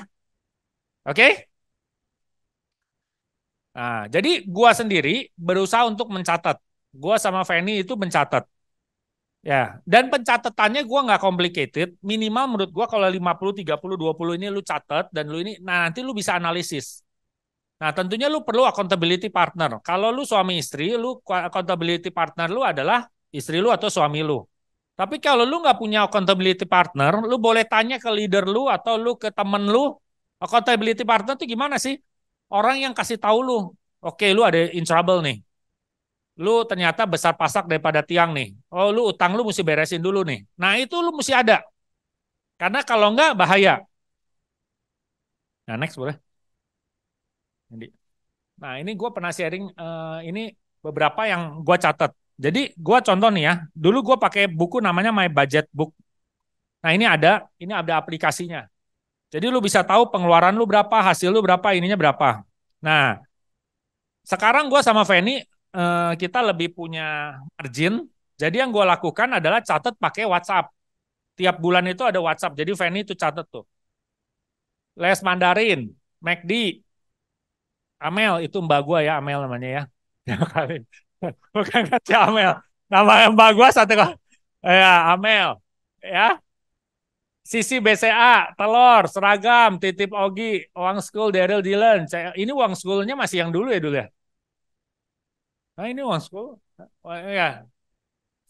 B: Oke? Okay? Nah, jadi gua sendiri berusaha untuk mencatat. Gua sama Feni itu mencatat. Ya, dan pencatatannya gua nggak complicated. Minimal menurut gua kalau 50 30 20 ini lu catat dan lu ini nah nanti lu bisa analisis. Nah, tentunya lu perlu accountability partner. Kalau lu suami istri, lu accountability partner lu adalah istri lu atau suami lu. Tapi kalau lu nggak punya accountability partner, lu boleh tanya ke leader lu atau lu ke temen lu, accountability partner itu gimana sih? orang yang kasih tahu lu, oke okay, lu ada in trouble nih. Lu ternyata besar pasak daripada tiang nih. Oh lu utang lu mesti beresin dulu nih. Nah itu lu mesti ada. Karena kalau enggak bahaya. Nah next boleh. Nah ini gue pernah sharing, uh, ini beberapa yang gue catat. Jadi gue contoh nih ya, dulu gue pakai buku namanya My Budget Book. Nah ini ada, ini ada aplikasinya. Jadi lu bisa tahu pengeluaran lu berapa, hasil lu berapa, ininya berapa. Nah, sekarang gue sama Feni eh, kita lebih punya margin. Jadi yang gue lakukan adalah catat pakai WhatsApp. Tiap bulan itu ada WhatsApp. Jadi Feni itu catat tuh. Les Mandarin, McD, Amel itu mbak gue ya Amel namanya ya. Ya Bukan si Amel. Nama mbak gue satu kok. Ya Amel. Ya. Sisi BCA, telur, seragam, titip Ogi, uang school Daryl Dylan Ini uang schoolnya masih yang dulu ya dulu ya? Nah ini uang school. Oh, ya.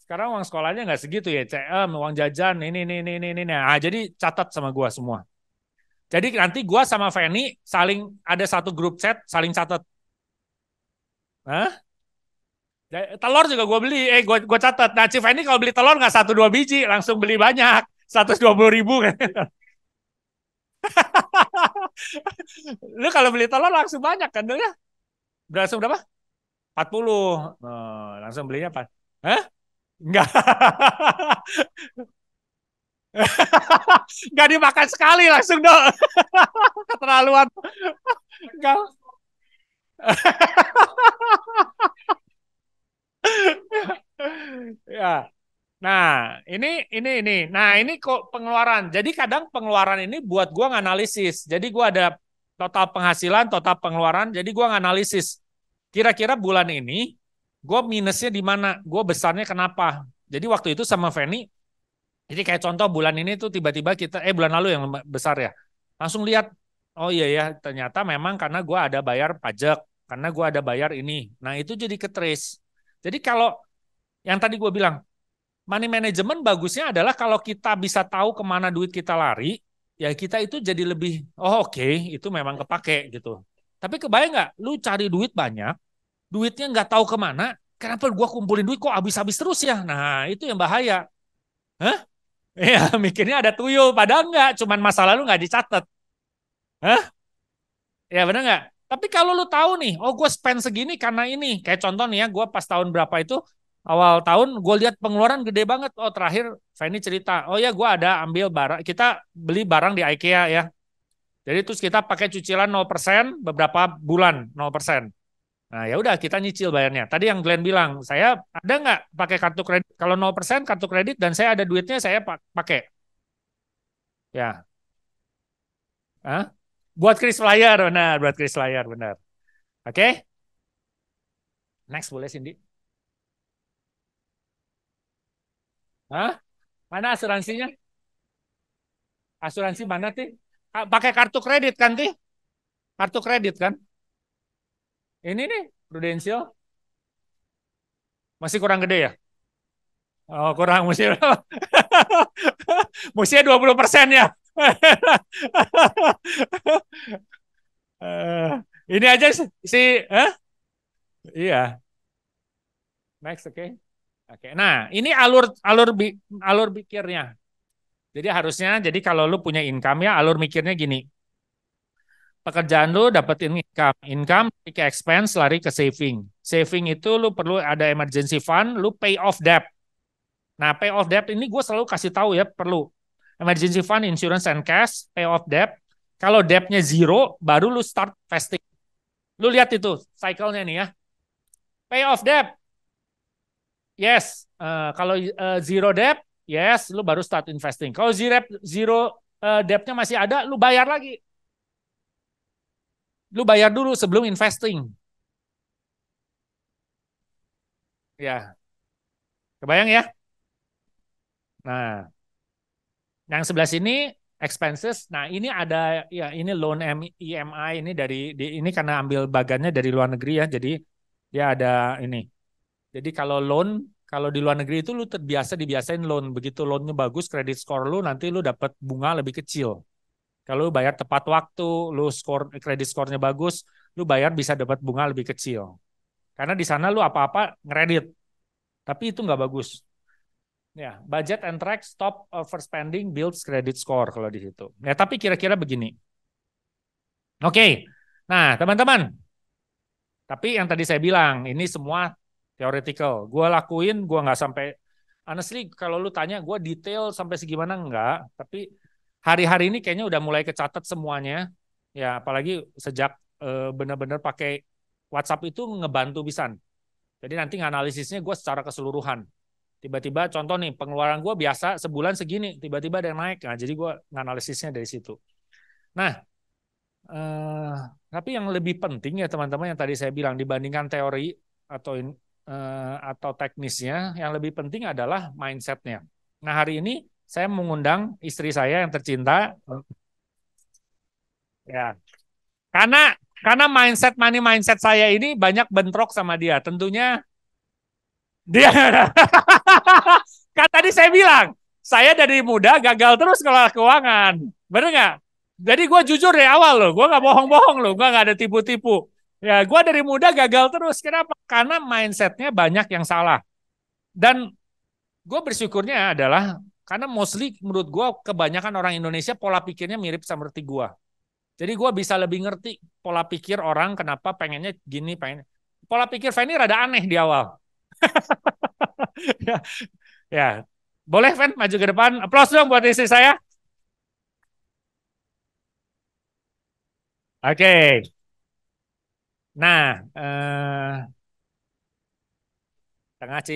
B: Sekarang uang sekolahnya nggak segitu ya. CM, uang jajan, ini, ini, ini, ini. ini. Nah, jadi catat sama gua semua. Jadi nanti gua sama Feni saling ada satu grup chat, saling catat. Hah? Telur juga gue beli, eh gue gue catat. Nah, Cif ini kalau beli telur nggak satu dua biji, langsung beli banyak dua puluh ribu kan. lu kalau beli telur langsung banyak kan ya? Berlangsung berapa? 40. Oh, langsung belinya apa? Hah? Enggak. Enggak dimakan sekali langsung dong. Keterlaluan. Enggak. ya. Nah, ini ini ini. Nah, ini kok pengeluaran. Jadi kadang pengeluaran ini buat gua nganalisis. Jadi gua ada total penghasilan, total pengeluaran. Jadi gua nganalisis. Kira-kira bulan ini gua minusnya di mana? Gua besarnya kenapa? Jadi waktu itu sama Feni jadi kayak contoh bulan ini tuh tiba-tiba kita eh bulan lalu yang besar ya. Langsung lihat oh iya ya ternyata memang karena gua ada bayar pajak, karena gua ada bayar ini. Nah, itu jadi ketrace. Jadi kalau yang tadi gue bilang money management bagusnya adalah kalau kita bisa tahu kemana duit kita lari, ya kita itu jadi lebih, oh oke, okay, itu memang kepake gitu. Tapi kebayang nggak, lu cari duit banyak, duitnya nggak tahu kemana, kenapa gua kumpulin duit kok habis-habis terus ya? Nah itu yang bahaya. Hah? Ya mikirnya ada tuyul, padahal nggak, cuman masa lalu nggak dicatat. Hah? Ya benar nggak? Tapi kalau lu tahu nih, oh gue spend segini karena ini. Kayak contoh nih ya, gue pas tahun berapa itu awal tahun gue lihat pengeluaran gede banget. Oh terakhir Fanny cerita, oh ya gue ada ambil barang, kita beli barang di IKEA ya. Jadi terus kita pakai cicilan 0% beberapa bulan 0%. Nah ya udah kita nyicil bayarnya. Tadi yang Glenn bilang, saya ada nggak pakai kartu kredit? Kalau 0% kartu kredit dan saya ada duitnya saya pakai. Ya. Hah? Buat Chris Flyer, benar. Buat Chris Flyer, benar. Oke? Okay? Next boleh Cindy. Hah? Mana asuransinya? Asuransi mana, Ti? Ah, pakai kartu kredit kan, Ti? Kartu kredit kan? Ini nih, Prudential. Masih kurang gede ya? Oh, kurang mesti. mesti 20 persen ya. Eh, ini aja si, Eh? iya. Next, oke. Okay. Oke. Nah, ini alur alur alur pikirnya. Jadi harusnya jadi kalau lu punya income ya alur mikirnya gini. Pekerjaan lu dapetin income, income lari ke expense lari ke saving. Saving itu lu perlu ada emergency fund, lu pay off debt. Nah, pay off debt ini gue selalu kasih tahu ya perlu emergency fund, insurance and cash, pay off debt. Kalau debtnya zero, baru lu start investing. Lu lihat itu cycle-nya nih ya. Pay off debt, yes. Uh, kalau uh, zero debt, yes, lu baru start investing. Kalau zero zero uh, debtnya masih ada, lu bayar lagi. Lu bayar dulu sebelum investing. Ya, kebayang ya. Nah, yang sebelah sini expenses. Nah, ini ada ya ini loan EMI ini dari ini karena ambil bagannya dari luar negeri ya. Jadi dia ada ini jadi kalau loan, kalau di luar negeri itu lu terbiasa dibiasain loan. Begitu loannya bagus, kredit skor lu nanti lu dapat bunga lebih kecil. Kalau lu bayar tepat waktu, lu skor kredit skornya bagus, lu bayar bisa dapat bunga lebih kecil. Karena di sana lu apa-apa ngeredit. Tapi itu nggak bagus. Ya, budget and track, stop overspending, builds credit score kalau di situ. Ya, tapi kira-kira begini. Oke, nah teman-teman, tapi yang tadi saya bilang, ini semua theoretical. Gue lakuin, gue nggak sampai honestly kalau lu tanya gue detail sampai segimana enggak tapi hari-hari ini kayaknya udah mulai kecatat semuanya ya apalagi sejak e, bener-bener pakai WhatsApp itu ngebantu pisan jadi nanti analisisnya gue secara keseluruhan tiba-tiba contoh nih pengeluaran gue biasa sebulan segini tiba-tiba ada yang naik nah jadi gue nganalisisnya dari situ nah eh, tapi yang lebih penting ya teman-teman yang tadi saya bilang dibandingkan teori atau in, Eh, atau teknisnya, yang lebih penting adalah mindsetnya. Nah hari ini saya mengundang istri saya yang tercinta, ya karena karena mindset money mindset saya ini banyak bentrok sama dia. Tentunya dia kan tadi saya bilang saya dari muda gagal terus kelola keuangan, Benar nggak? Jadi gue jujur dari awal loh, gue nggak bohong-bohong loh, gue nggak ada tipu-tipu. Ya, gue dari muda gagal terus. Kenapa? Karena mindsetnya banyak yang salah. Dan gue bersyukurnya adalah karena mostly menurut gue kebanyakan orang Indonesia pola pikirnya mirip sama seperti gue. Jadi gue bisa lebih ngerti pola pikir orang kenapa pengennya gini, pengen pola pikir Fanny rada aneh di awal. ya, ya, boleh Fanny maju ke depan. Applause dong buat istri saya. Oke. Okay. Nah, eh, tengah Ci,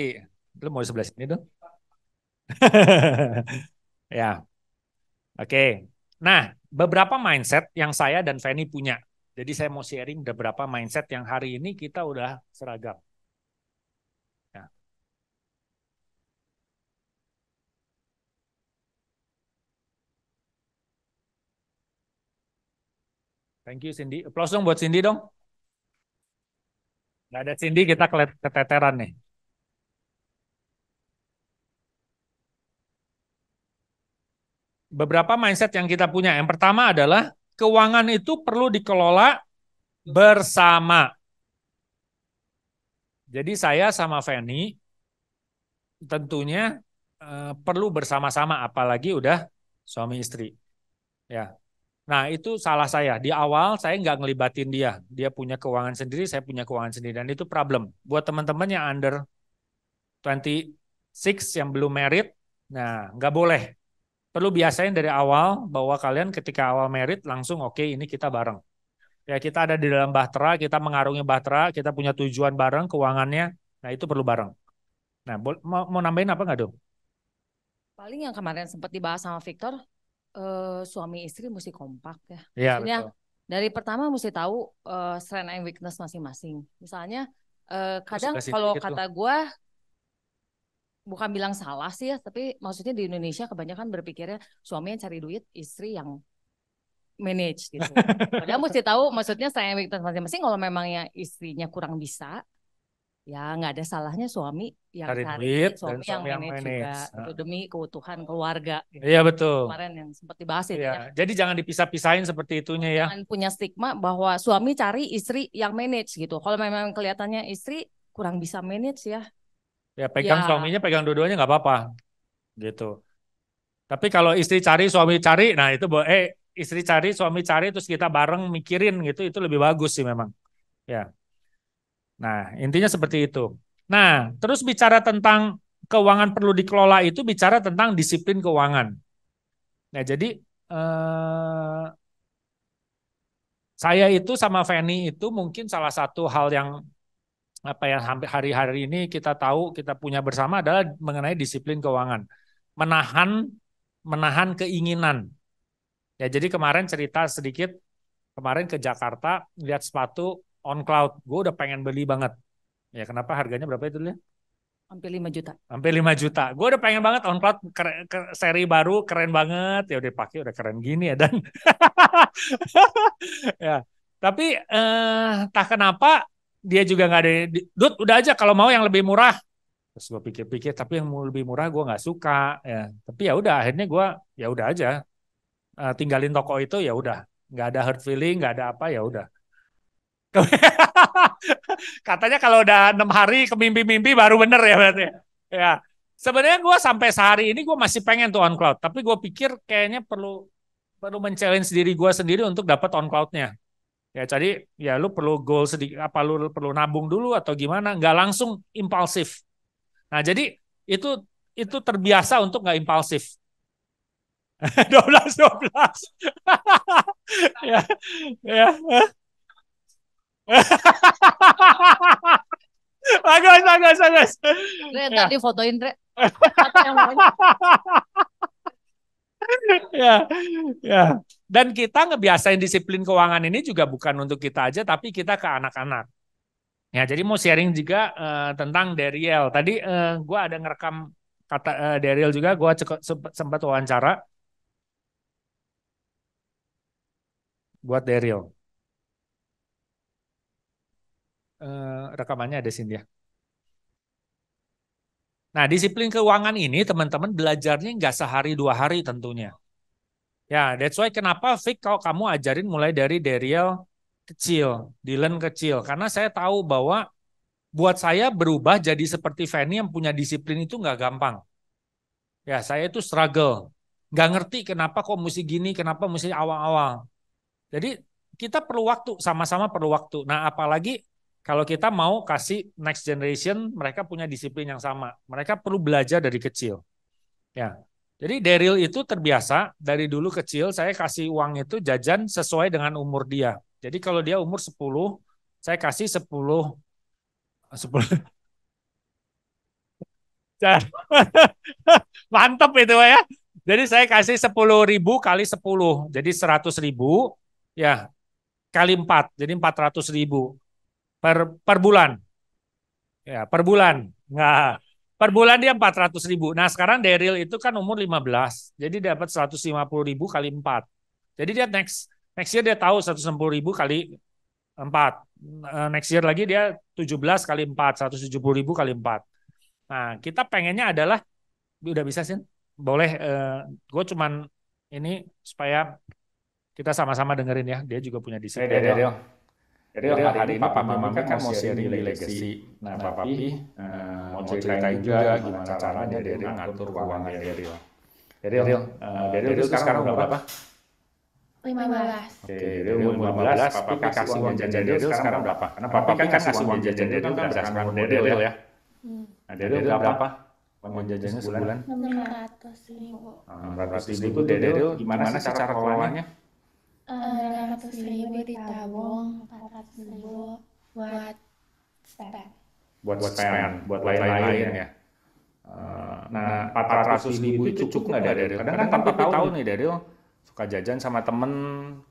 B: lu mau sebelah sini dong? ya, oke. Okay. Nah, beberapa mindset yang saya dan Feni punya. Jadi saya mau sharing beberapa mindset yang hari ini kita udah seragam. Nah. Thank you Cindy. Applause dong buat Cindy dong. Nggak ada Cindy, kita keteteran nih. Beberapa mindset yang kita punya. Yang pertama adalah keuangan itu perlu dikelola bersama. Jadi saya sama Feni tentunya eh, perlu bersama-sama apalagi udah suami istri. Ya. Nah itu salah saya. Di awal saya nggak ngelibatin dia. Dia punya keuangan sendiri, saya punya keuangan sendiri. Dan itu problem. Buat teman-teman yang under 26, yang belum merit, nah nggak boleh. Perlu biasain dari awal bahwa kalian ketika awal merit langsung oke okay, ini kita bareng. Ya kita ada di dalam bahtera, kita mengarungi bahtera, kita punya tujuan bareng, keuangannya. Nah itu perlu bareng. Nah mau, mau nambahin apa nggak dong?
A: Paling yang kemarin sempat dibahas sama Victor, uh, suami istri mesti kompak ya. Iya betul. Dari pertama mesti tahu uh, strength and weakness masing-masing. Misalnya uh, kadang kalau kata gue bukan bilang salah sih ya, tapi maksudnya di Indonesia kebanyakan berpikirnya suami yang cari duit, istri yang manage gitu. Padahal mesti tahu maksudnya strength and weakness masing-masing kalau memangnya istrinya kurang bisa, ya nggak ada salahnya suami yang cari duit suami, yang, yang manage, manage. juga nah. itu demi keutuhan keluarga gitu. iya betul kemarin yang sempat dibahas itu iya.
B: ya. jadi jangan dipisah-pisahin seperti itunya ya jangan
A: punya stigma bahwa suami cari istri yang manage gitu kalau memang kelihatannya istri kurang bisa manage ya
B: ya pegang ya. suaminya pegang dua-duanya nggak apa-apa gitu tapi kalau istri cari suami cari nah itu eh istri cari suami cari terus kita bareng mikirin gitu itu lebih bagus sih memang ya Nah, intinya seperti itu. Nah, terus bicara tentang keuangan perlu dikelola itu bicara tentang disiplin keuangan. Nah, jadi eh, saya itu sama Feni itu mungkin salah satu hal yang apa ya hampir hari-hari ini kita tahu kita punya bersama adalah mengenai disiplin keuangan. Menahan menahan keinginan. Ya, jadi kemarin cerita sedikit kemarin ke Jakarta lihat sepatu on cloud. Gue udah pengen beli banget. Ya kenapa harganya berapa itu ya? Hampir 5 juta. Hampir 5 juta. Gue udah pengen banget on cloud seri baru keren banget. Ya udah pakai udah keren gini ya dan ya. Tapi eh, entah kenapa dia juga nggak ada. Dud udah aja kalau mau yang lebih murah. Terus gue pikir-pikir tapi yang lebih murah gue nggak suka ya. Tapi ya udah akhirnya gue ya udah aja eh, tinggalin toko itu ya udah nggak ada hurt feeling nggak ada apa ya udah Katanya kalau udah enam hari ke mimpi-mimpi baru bener ya berarti. Ya. Sebenarnya gue sampai sehari ini gue masih pengen tuh on cloud, tapi gue pikir kayaknya perlu perlu men-challenge diri gue sendiri untuk dapat on cloud-nya. Ya, jadi ya lu perlu goal sedikit apa lu perlu nabung dulu atau gimana, nggak langsung impulsif. Nah, jadi itu itu terbiasa untuk nggak impulsif. 12 12. ya.
C: Ya.
A: bagus,
B: bagus, bagus.
A: Re, ya. tadi fotoin, Re.
B: ya, ya. Dan kita ngebiasain disiplin keuangan ini juga bukan untuk kita aja, tapi kita ke anak-anak. Ya, jadi mau sharing juga uh, tentang Daryl. Tadi uh, eh, gue ada ngerekam kata uh, eh, Daryl juga, gue sempat wawancara buat Daryl. Eh, rekamannya ada sini ya. Nah, disiplin keuangan ini teman-teman belajarnya nggak sehari dua hari tentunya. Ya, that's why kenapa Vic kalau kamu ajarin mulai dari Daryl kecil, Dylan kecil. Karena saya tahu bahwa buat saya berubah jadi seperti Fanny yang punya disiplin itu nggak gampang. Ya, saya itu struggle. Nggak ngerti kenapa kok mesti gini, kenapa mesti awal-awal. Jadi kita perlu waktu, sama-sama perlu waktu. Nah, apalagi kalau kita mau kasih next generation, mereka punya disiplin yang sama. Mereka perlu belajar dari kecil. Ya, jadi Daryl itu terbiasa dari dulu kecil saya kasih uang itu jajan sesuai dengan umur dia. Jadi kalau dia umur 10, saya kasih 10 10 Mantep itu ya. Jadi saya kasih 10 ribu kali 10. Jadi 100 ribu. Ya, kali 4. Jadi 400 ribu per per bulan. Ya, per bulan. Nah, per bulan dia empat ratus ribu. Nah, sekarang Daryl itu kan umur 15. Jadi dapat seratus lima puluh ribu kali empat Jadi dia next next year dia tahu seratus 160 ribu kali empat eh, Next year lagi dia 17 kali empat seratus tujuh puluh ribu kali empat Nah, kita pengennya adalah udah bisa sih boleh uh, eh, gue cuman ini supaya kita sama-sama dengerin ya dia juga punya disiplin. Hey, jadi, hari, hari ini Papa Mama kan, kan mau sharing di legacy. Nah, nah Papi uh, eh, mau ceritain juga gimana caranya dia ngatur keuangan Daryl. jadi Daryl eh, eh, sekarang umur berapa?
F: 15. Oke,
B: Daryl umur 15, papa kan kasih uang jajan dia sekarang berapa? Karena papa kan kasih uang jajan Daryl kan berdasarkan umur Daryl ya. ya? Hmm. Nah, Daryl berapa? Uang jajannya sebulan?
A: 600 ribu.
B: 600 ribu, itu dia gimana sih cara keuangannya?
F: empat eh, ratus ribu ditabung empat ratus ribu buat spend
B: buat spend buat lain-lain ya, ya. Eh, nah, nah empat ratus ribu itu cukup nggak dari kadang kan tapi tahu nih dari suka jajan sama temen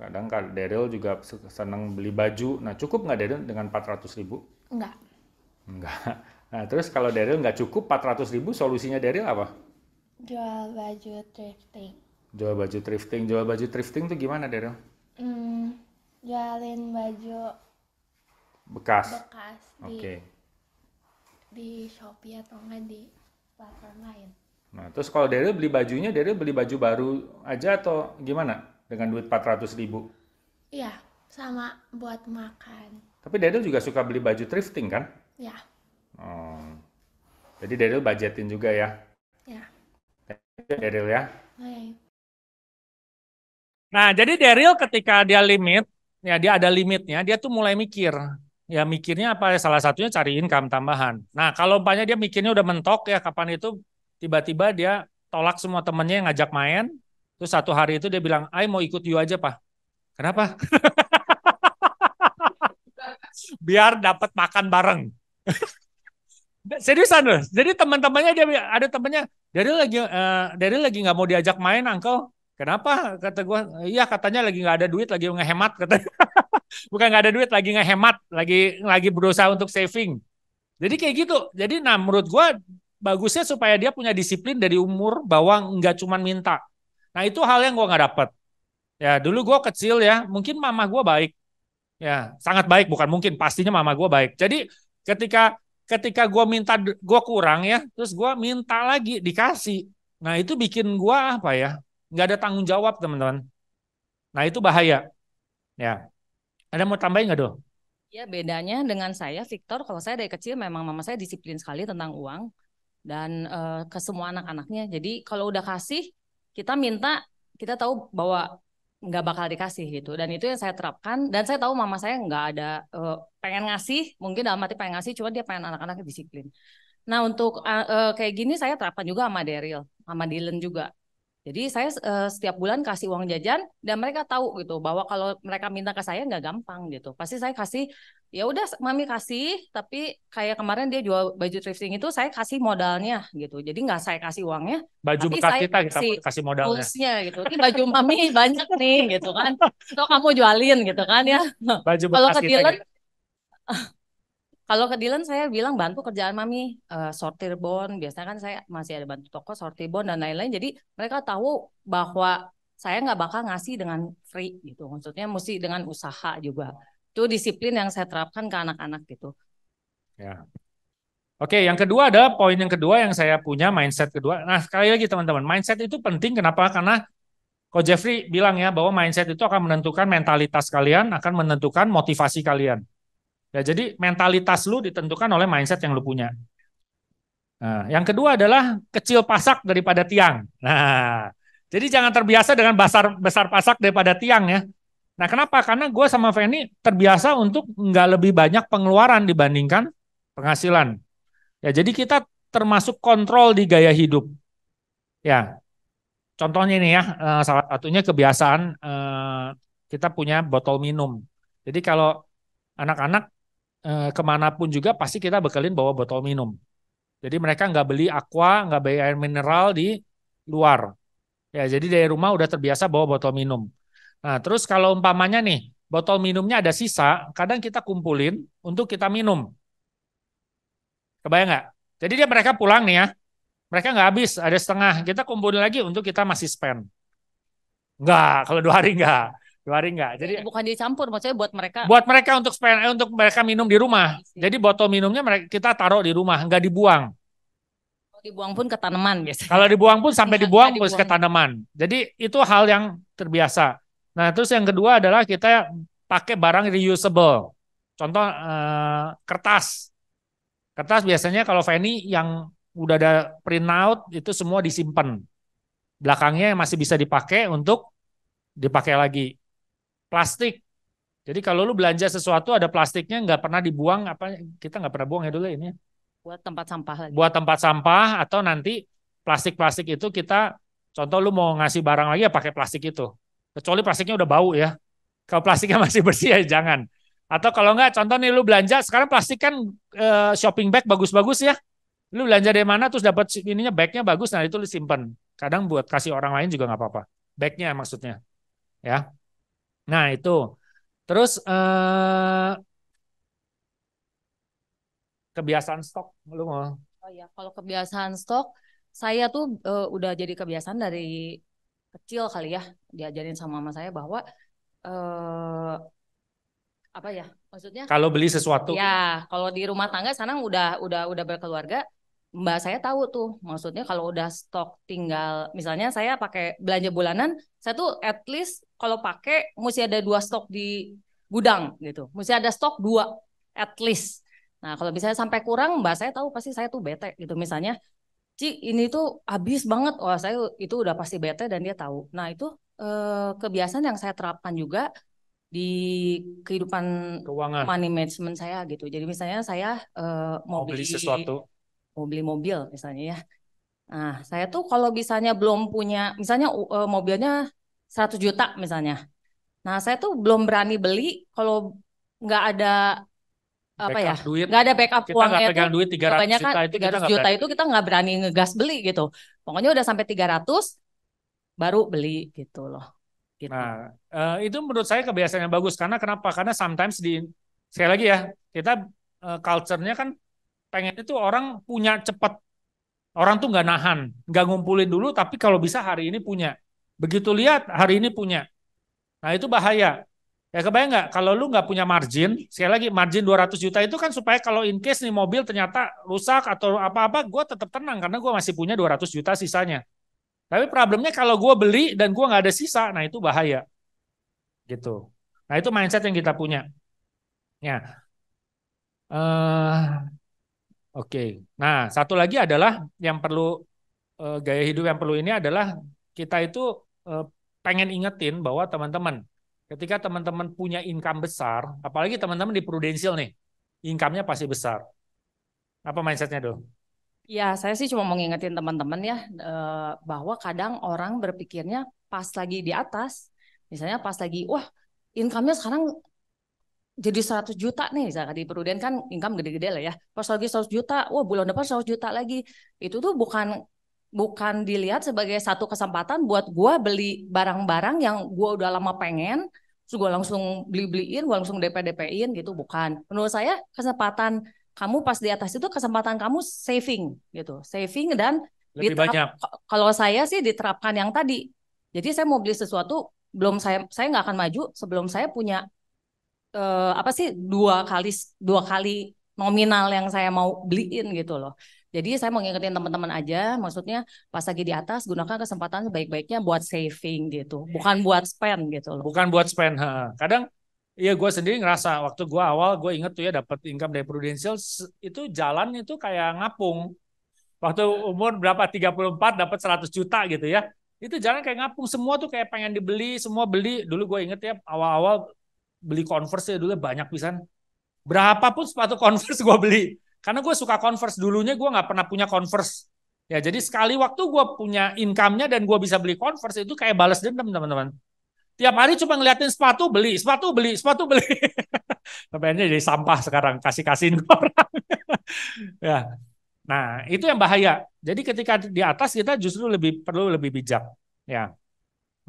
B: kadang kak Daryl juga seneng beli baju nah cukup nggak Daryl dengan 400 ribu enggak enggak nah terus kalau Daryl nggak cukup 400 ribu solusinya Daryl apa
A: jual baju thrifting
B: jual baju thrifting jual baju thrifting tuh gimana Daryl?
A: Hmm, jualin baju
B: bekas bekas Oke. okay.
F: di Shopee atau nggak di platform lain
B: nah terus kalau Daryl beli bajunya Daryl beli baju baru aja atau gimana dengan duit empat ratus ribu
F: iya
C: sama buat makan
B: tapi Daryl juga suka beli baju thrifting kan iya oh. jadi Daryl budgetin juga ya iya Daryl ya. Hai. Nah, jadi Daryl ketika dia limit, ya dia ada limitnya, dia tuh mulai mikir. Ya mikirnya apa? Ya, salah satunya cari income tambahan. Nah, kalau umpamanya dia mikirnya udah mentok ya kapan itu tiba-tiba dia tolak semua temennya yang ngajak main. Terus satu hari itu dia bilang, ayo mau ikut you aja, Pak." Kenapa? Biar dapat makan bareng. Seriusan loh. Jadi teman-temannya dia ada temannya dari lagi uh, eh, dari lagi nggak mau diajak main, Uncle. Kenapa? Kata gue, iya katanya lagi nggak ada duit, lagi ngehemat. Kata bukan nggak ada duit, lagi ngehemat, lagi lagi berusaha untuk saving. Jadi kayak gitu. Jadi nah menurut gue bagusnya supaya dia punya disiplin dari umur bahwa nggak cuma minta. Nah itu hal yang gue nggak dapat. Ya dulu gue kecil ya, mungkin mama gue baik. Ya sangat baik, bukan mungkin pastinya mama gue baik. Jadi ketika ketika gue minta gue kurang ya, terus gue minta lagi dikasih. Nah itu bikin gue apa ya? nggak ada tanggung jawab teman-teman. Nah itu bahaya. Ya, ada mau tambahin nggak doh?
A: Ya bedanya dengan saya Victor, kalau saya dari kecil memang mama saya disiplin sekali tentang uang dan uh, ke semua anak-anaknya. Jadi kalau udah kasih kita minta kita tahu bahwa nggak bakal dikasih gitu dan itu yang saya terapkan dan saya tahu mama saya nggak ada uh, pengen ngasih mungkin dalam hati pengen ngasih cuma dia pengen anak anaknya disiplin nah untuk uh, uh, kayak gini saya terapkan juga sama Daryl sama Dylan juga jadi saya uh, setiap bulan kasih uang jajan dan mereka tahu gitu bahwa kalau mereka minta ke saya nggak gampang gitu. Pasti saya kasih ya udah mami kasih tapi kayak kemarin dia jual baju thrifting itu saya kasih modalnya gitu. Jadi nggak saya kasih uangnya. Baju tapi bekas saya kita kasih, kita kasih modalnya. gitu. Ini baju mami banyak nih gitu kan. Atau kamu jualin gitu kan ya.
B: Baju bekas kalau ke kita. Dealer, gitu.
A: Kalau ke Dylan saya bilang bantu kerjaan mami uh, sortir bon. Biasanya kan saya masih ada bantu toko sortir bon dan lain-lain. Jadi mereka tahu bahwa saya nggak bakal ngasih dengan free gitu. Maksudnya mesti dengan usaha juga. Itu disiplin yang saya terapkan ke anak-anak gitu.
B: Ya. Oke, yang kedua ada poin yang kedua yang saya punya mindset kedua. Nah, sekali lagi teman-teman, mindset itu penting kenapa? Karena Kok Jeffrey bilang ya bahwa mindset itu akan menentukan mentalitas kalian, akan menentukan motivasi kalian. Ya, jadi mentalitas lu ditentukan oleh mindset yang lu punya. Nah, yang kedua adalah kecil pasak daripada tiang. Nah, jadi jangan terbiasa dengan besar besar pasak daripada tiang ya. Nah, kenapa? Karena gue sama Feni terbiasa untuk nggak lebih banyak pengeluaran dibandingkan penghasilan. Ya, jadi kita termasuk kontrol di gaya hidup. Ya, contohnya ini ya, eh, salah satunya kebiasaan eh, kita punya botol minum. Jadi kalau anak-anak Eh, kemanapun juga pasti kita bekalin bawa botol minum. Jadi mereka nggak beli aqua, nggak beli air mineral di luar. Ya, jadi dari rumah udah terbiasa bawa botol minum. Nah, terus kalau umpamanya nih, botol minumnya ada sisa, kadang kita kumpulin untuk kita minum. Kebayang nggak? Jadi dia mereka pulang nih ya, mereka nggak habis, ada setengah. Kita kumpulin lagi untuk kita masih spend. Nggak, kalau dua hari nggak hari enggak. Jadi
A: eh, bukan dicampur, maksudnya buat mereka.
B: Buat mereka untuk supaya eh, untuk mereka minum di rumah. Iya Jadi botol minumnya mereka kita taruh di rumah, enggak dibuang.
A: Kalau dibuang pun ke tanaman biasanya.
B: Kalau dibuang pun sampai iya, dibuang, dibuang. pun ke tanaman. Jadi itu hal yang terbiasa. Nah, terus yang kedua adalah kita pakai barang reusable. Contoh eh, kertas. Kertas biasanya kalau Fanny yang udah ada print out itu semua disimpan. Belakangnya masih bisa dipakai untuk dipakai lagi plastik. Jadi kalau lu belanja sesuatu ada plastiknya nggak pernah dibuang apa kita nggak pernah buang ya dulu ya ini. Ya.
A: Buat tempat sampah lagi.
B: Buat tempat sampah atau nanti plastik-plastik itu kita contoh lu mau ngasih barang lagi ya pakai plastik itu. Kecuali plastiknya udah bau ya. Kalau plastiknya masih bersih ya jangan. Atau kalau nggak contoh nih lu belanja sekarang plastik kan e, shopping bag bagus-bagus ya. Lu belanja dari mana terus dapat ininya bagnya bagus nah itu lu simpen. Kadang buat kasih orang lain juga nggak apa-apa. Bagnya maksudnya. Ya. Nah, itu. Terus eh, kebiasaan stok lu mau?
A: Oh iya, kalau kebiasaan stok saya tuh eh, udah jadi kebiasaan dari kecil kali ya diajarin sama mama saya bahwa eh, apa ya maksudnya kalau beli sesuatu ya kalau di rumah tangga sana udah udah udah berkeluarga mbak saya tahu tuh maksudnya kalau udah stok tinggal misalnya saya pakai belanja bulanan saya tuh at least kalau pakai mesti ada dua stok di gudang gitu mesti ada stok dua at least nah kalau misalnya sampai kurang mbak saya tahu pasti saya tuh bete gitu misalnya Ci ini tuh habis banget wah saya itu udah pasti bete dan dia tahu nah itu eh, kebiasaan yang saya terapkan juga di kehidupan Keuangan. money management saya gitu. Jadi misalnya saya eh, mau, mau beli, beli sesuatu, mau beli mobil misalnya ya. Nah, saya tuh kalau misalnya belum punya, misalnya uh, mobilnya 100 juta misalnya. Nah, saya tuh belum berani beli kalau nggak ada apa backup ya duit, nggak ada backup kita uangnya pegang itu duit 300 banyak juta itu 300 kita juta itu kita nggak berani ngegas beli gitu pokoknya udah sampai 300 baru beli gitu loh gitu. nah
B: uh, itu menurut saya kebiasaan yang bagus karena kenapa karena sometimes di sekali lagi ya kita uh, culture-nya kan pengen itu orang punya cepat. Orang tuh nggak nahan, nggak ngumpulin dulu, tapi kalau bisa hari ini punya. Begitu lihat hari ini punya. Nah itu bahaya. Ya kebayang nggak kalau lu nggak punya margin, sekali lagi margin 200 juta itu kan supaya kalau in case nih mobil ternyata rusak atau apa-apa, gue tetap tenang karena gue masih punya 200 juta sisanya. Tapi problemnya kalau gue beli dan gue nggak ada sisa, nah itu bahaya. Gitu. Nah itu mindset yang kita punya. Ya. Uh, Oke. Nah, satu lagi adalah yang perlu uh, gaya hidup yang perlu ini adalah kita itu uh, pengen ingetin bahwa teman-teman ketika teman-teman punya income besar, apalagi teman-teman di prudensial nih, income-nya pasti besar. Apa mindset-nya, dulu?
A: Ya, saya sih cuma mau ngingetin teman-teman ya eh, bahwa kadang orang berpikirnya pas lagi di atas, misalnya pas lagi, wah income-nya sekarang jadi 100 juta nih misalkan di Perudian kan income gede-gede lah ya. Pas lagi 100 juta, wah bulan depan 100 juta lagi. Itu tuh bukan bukan dilihat sebagai satu kesempatan buat gua beli barang-barang yang gua udah lama pengen, terus gua langsung beli-beliin, gua langsung DP-DP-in gitu, bukan. Menurut saya kesempatan kamu pas di atas itu kesempatan kamu saving gitu, saving dan lebih banyak. Kalau saya sih diterapkan yang tadi. Jadi saya mau beli sesuatu belum saya saya nggak akan maju sebelum saya punya uh, apa sih dua kali dua kali nominal yang saya mau beliin gitu loh. Jadi saya mau ngingetin teman-teman aja, maksudnya pas lagi di atas gunakan kesempatan sebaik-baiknya buat saving gitu, bukan buat spend
B: gitu loh. Bukan buat spend. Ha. Kadang ya gue sendiri ngerasa waktu gue awal gue inget tuh ya dapat income dari Prudential itu jalan itu kayak ngapung. Waktu umur berapa 34 dapat 100 juta gitu ya. Itu jalan kayak ngapung semua tuh kayak pengen dibeli, semua beli. Dulu gue inget ya awal-awal beli Converse ya dulu banyak pisan. Berapapun sepatu Converse gue beli. Karena gue suka Converse. Dulunya gue nggak pernah punya Converse. Ya jadi sekali waktu gue punya income-nya dan gue bisa beli Converse itu kayak balas dendam teman-teman. Tiap hari cuma ngeliatin sepatu beli, sepatu beli, sepatu beli. Tapi jadi sampah sekarang kasih-kasihin orang. ya. Nah, itu yang bahaya. Jadi ketika di atas kita justru lebih perlu lebih bijak, ya.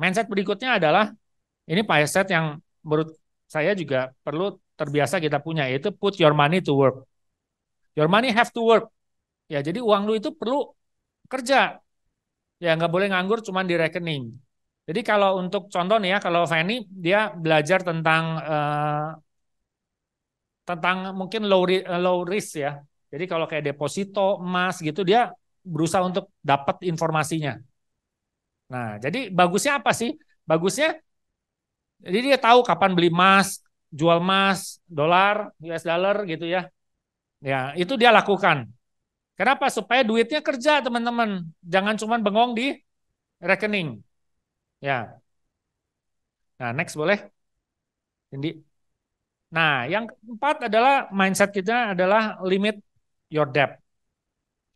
B: Mindset berikutnya adalah ini mindset yang menurut saya juga perlu terbiasa kita punya yaitu put your money to work. Your money have to work. Ya, jadi uang lu itu perlu kerja. Ya, nggak boleh nganggur cuma di rekening. Jadi kalau untuk contoh nih ya, kalau Fanny dia belajar tentang eh, tentang mungkin low low risk ya. Jadi kalau kayak deposito emas gitu dia berusaha untuk dapat informasinya. Nah, jadi bagusnya apa sih? Bagusnya jadi dia tahu kapan beli emas, jual emas, dolar, US dollar gitu ya. Ya, itu dia lakukan. Kenapa? Supaya duitnya kerja, teman-teman. Jangan cuma bengong di rekening. Ya. Nah, next boleh? Indi. Nah, yang keempat adalah mindset kita adalah limit your debt.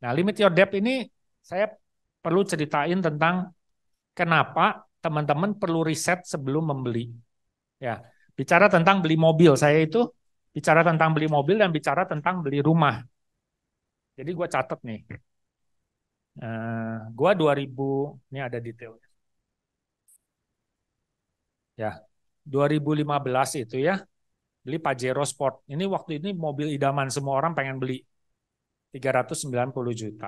B: Nah, limit your debt ini saya perlu ceritain tentang kenapa teman-teman perlu riset sebelum membeli. Ya, bicara tentang beli mobil, saya itu bicara tentang beli mobil dan bicara tentang beli rumah. Jadi gue catat nih. Uh, gue 2000 ini ada detailnya. Ya, 2015 itu ya beli Pajero Sport. Ini waktu ini mobil idaman semua orang pengen beli. 390 juta.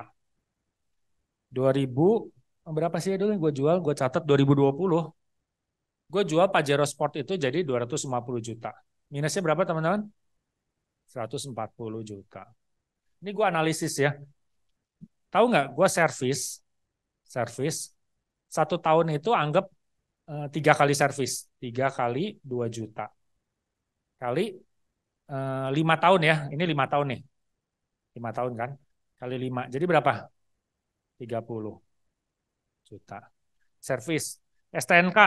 B: 2000 berapa sih dulu yang gue jual? Gue catat 2020. Gue jual Pajero Sport itu jadi 250 juta. Minusnya berapa teman-teman? 140 juta. Ini gue analisis ya. Tahu nggak gue servis, servis satu tahun itu anggap eh, tiga kali servis, tiga kali dua juta, kali eh, lima tahun ya, ini lima tahun nih, lima tahun kan, kali lima, jadi berapa? 30 juta. Service. STNK.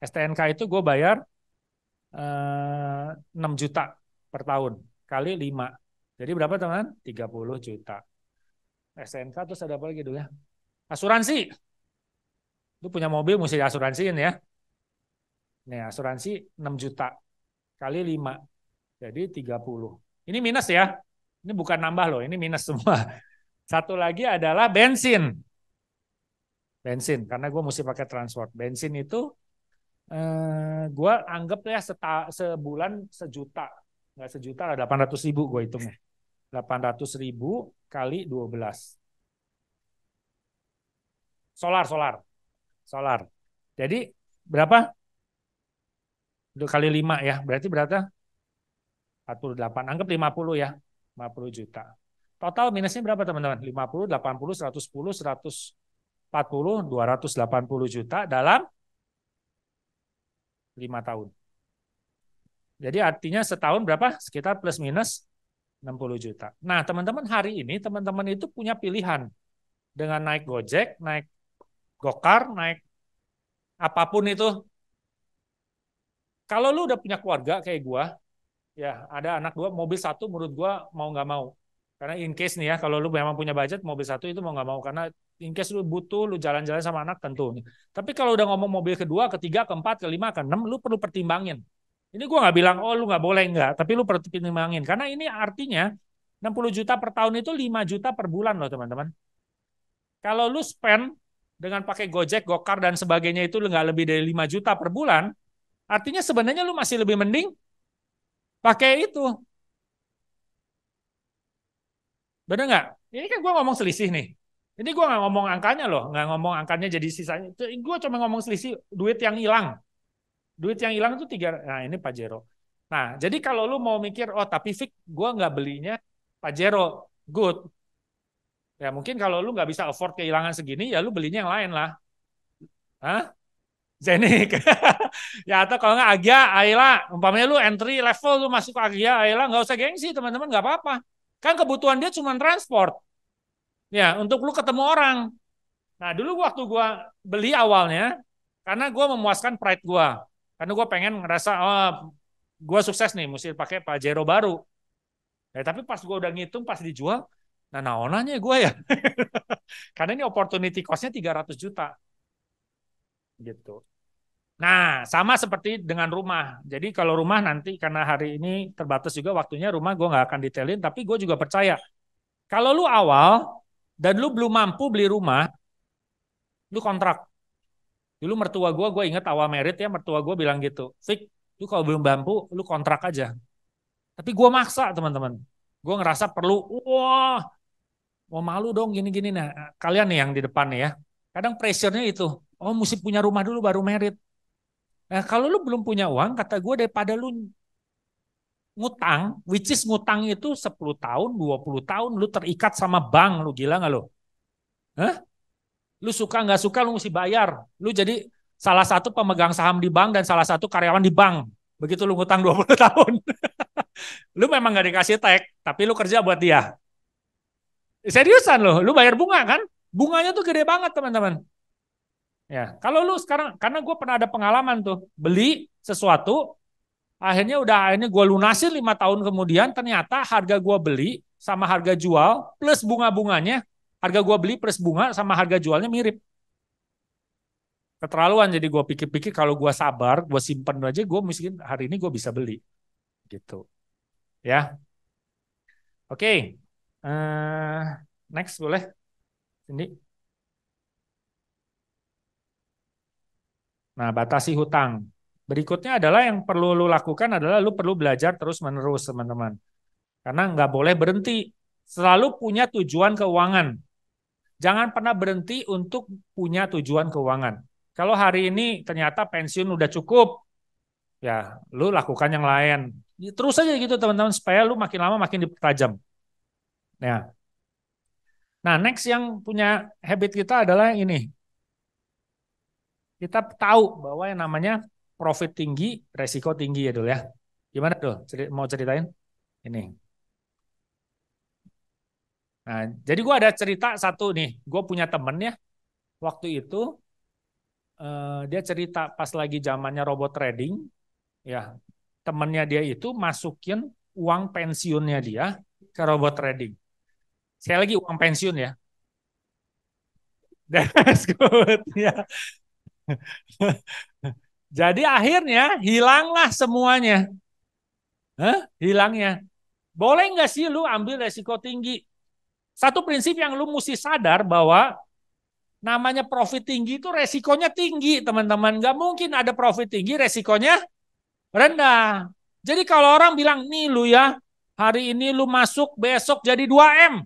B: STNK itu gue bayar eh, 6 juta per tahun. Kali 5. Jadi berapa teman? 30 juta. STNK terus ada apa lagi dulu ya? Asuransi. Lu punya mobil mesti asuransiin ya. Nih asuransi 6 juta. Kali 5. Jadi 30. Ini minus ya. Ini bukan nambah loh, ini minus semua. Satu lagi adalah bensin bensin karena gue mesti pakai transport bensin itu eh, gue anggap ya seta, sebulan sejuta nggak sejuta lah delapan ratus ribu gue hitungnya delapan ratus ribu kali dua belas solar solar solar jadi berapa kali lima ya berarti berapa 48 anggap 50 ya 50 juta total minusnya berapa teman-teman 50 80 110 100 40, 280 juta dalam 5 tahun. Jadi artinya setahun berapa? Sekitar plus minus 60 juta. Nah, teman-teman hari ini teman-teman itu punya pilihan dengan naik Gojek, naik Gokar, naik apapun itu. Kalau lu udah punya keluarga kayak gua, ya ada anak dua, mobil satu menurut gua mau nggak mau. Karena in case nih ya, kalau lu memang punya budget, mobil satu itu mau nggak mau karena in case lu butuh lu jalan-jalan sama anak tentu tapi kalau udah ngomong mobil kedua ketiga keempat kelima keenam lu perlu pertimbangin ini gue nggak bilang oh lu nggak boleh nggak tapi lu perlu pertimbangin karena ini artinya 60 juta per tahun itu 5 juta per bulan loh teman-teman kalau lu spend dengan pakai Gojek, Gokar dan sebagainya itu nggak lebih dari 5 juta per bulan, artinya sebenarnya lu masih lebih mending pakai itu. Bener nggak? Ini kan gue ngomong selisih nih. Ini gue nggak ngomong angkanya loh, nggak ngomong angkanya jadi sisanya. Gue cuma ngomong selisih duit yang hilang. Duit yang hilang itu tiga. Nah ini Pajero. Nah jadi kalau lu mau mikir, oh tapi fix gue nggak belinya Pajero, good. Ya mungkin kalau lu nggak bisa afford kehilangan segini, ya lu belinya yang lain lah. Hah? Zenik. ya atau kalau nggak Agia, Ayla, umpamanya lu entry level lu masuk ke Agia, Ayla nggak usah gengsi teman-teman nggak apa-apa. Kan kebutuhan dia cuma transport. Ya, untuk lu ketemu orang. Nah, dulu waktu gue beli awalnya, karena gue memuaskan pride gue. Karena gue pengen ngerasa, oh, gue sukses nih, mesti pakai Pajero baru. Ya, tapi pas gue udah ngitung, pas dijual, nah naonanya gue ya. karena ini opportunity cost-nya 300 juta. Gitu. Nah, sama seperti dengan rumah. Jadi kalau rumah nanti, karena hari ini terbatas juga waktunya, rumah gue nggak akan detailin, tapi gue juga percaya. Kalau lu awal, dan lu belum mampu beli rumah, lu kontrak. Dulu mertua gue, gue inget awal merit ya, mertua gue bilang gitu, Fik, lu kalau belum mampu, lu kontrak aja. Tapi gue maksa teman-teman. Gue ngerasa perlu, wah, mau malu dong gini-gini. Nah, kalian nih yang di depan ya, kadang pressure-nya itu, oh mesti punya rumah dulu baru merit. Nah, kalau lu belum punya uang, kata gue daripada lu ngutang, which is ngutang itu 10 tahun, 20 tahun, lu terikat sama bank, lu gila nggak lu? Hah? Lu suka nggak suka lu mesti bayar. Lu jadi salah satu pemegang saham di bank dan salah satu karyawan di bank. Begitu lu ngutang 20 tahun. lu memang nggak dikasih tag, tapi lu kerja buat dia. Seriusan lu, lu bayar bunga kan? Bunganya tuh gede banget teman-teman. Ya, kalau lu sekarang karena gue pernah ada pengalaman tuh beli sesuatu Akhirnya udah akhirnya gue lunasin lima tahun kemudian ternyata harga gue beli sama harga jual plus bunga-bunganya harga gue beli plus bunga sama harga jualnya mirip. Keterlaluan jadi gue pikir-pikir kalau gue sabar gue simpen aja gue miskin hari ini gue bisa beli gitu ya. Oke, okay. uh, eh, next boleh ini. Nah batasi hutang. Berikutnya adalah yang perlu lu lakukan adalah lu perlu belajar terus-menerus, teman-teman. Karena nggak boleh berhenti. Selalu punya tujuan keuangan. Jangan pernah berhenti untuk punya tujuan keuangan. Kalau hari ini ternyata pensiun udah cukup, ya lu lakukan yang lain. Terus aja gitu teman-teman, supaya lu makin lama makin dipertajam. Ya. Nah next yang punya habit kita adalah yang ini. Kita tahu bahwa yang namanya profit tinggi, resiko tinggi ya Dul ya. Gimana Dul? mau ceritain? Ini. Nah, jadi gue ada cerita satu nih. Gue punya temen ya. Waktu itu uh, dia cerita pas lagi zamannya robot trading. Ya, temennya dia itu masukin uang pensiunnya dia ke robot trading. Saya lagi uang pensiun ya. That's good. Ya. Jadi akhirnya hilanglah semuanya. Hah? Hilangnya. Boleh nggak sih lu ambil resiko tinggi? Satu prinsip yang lu mesti sadar bahwa namanya profit tinggi itu resikonya tinggi teman-teman. Nggak mungkin ada profit tinggi resikonya rendah. Jadi kalau orang bilang, nih lu ya, hari ini lu masuk, besok jadi 2M.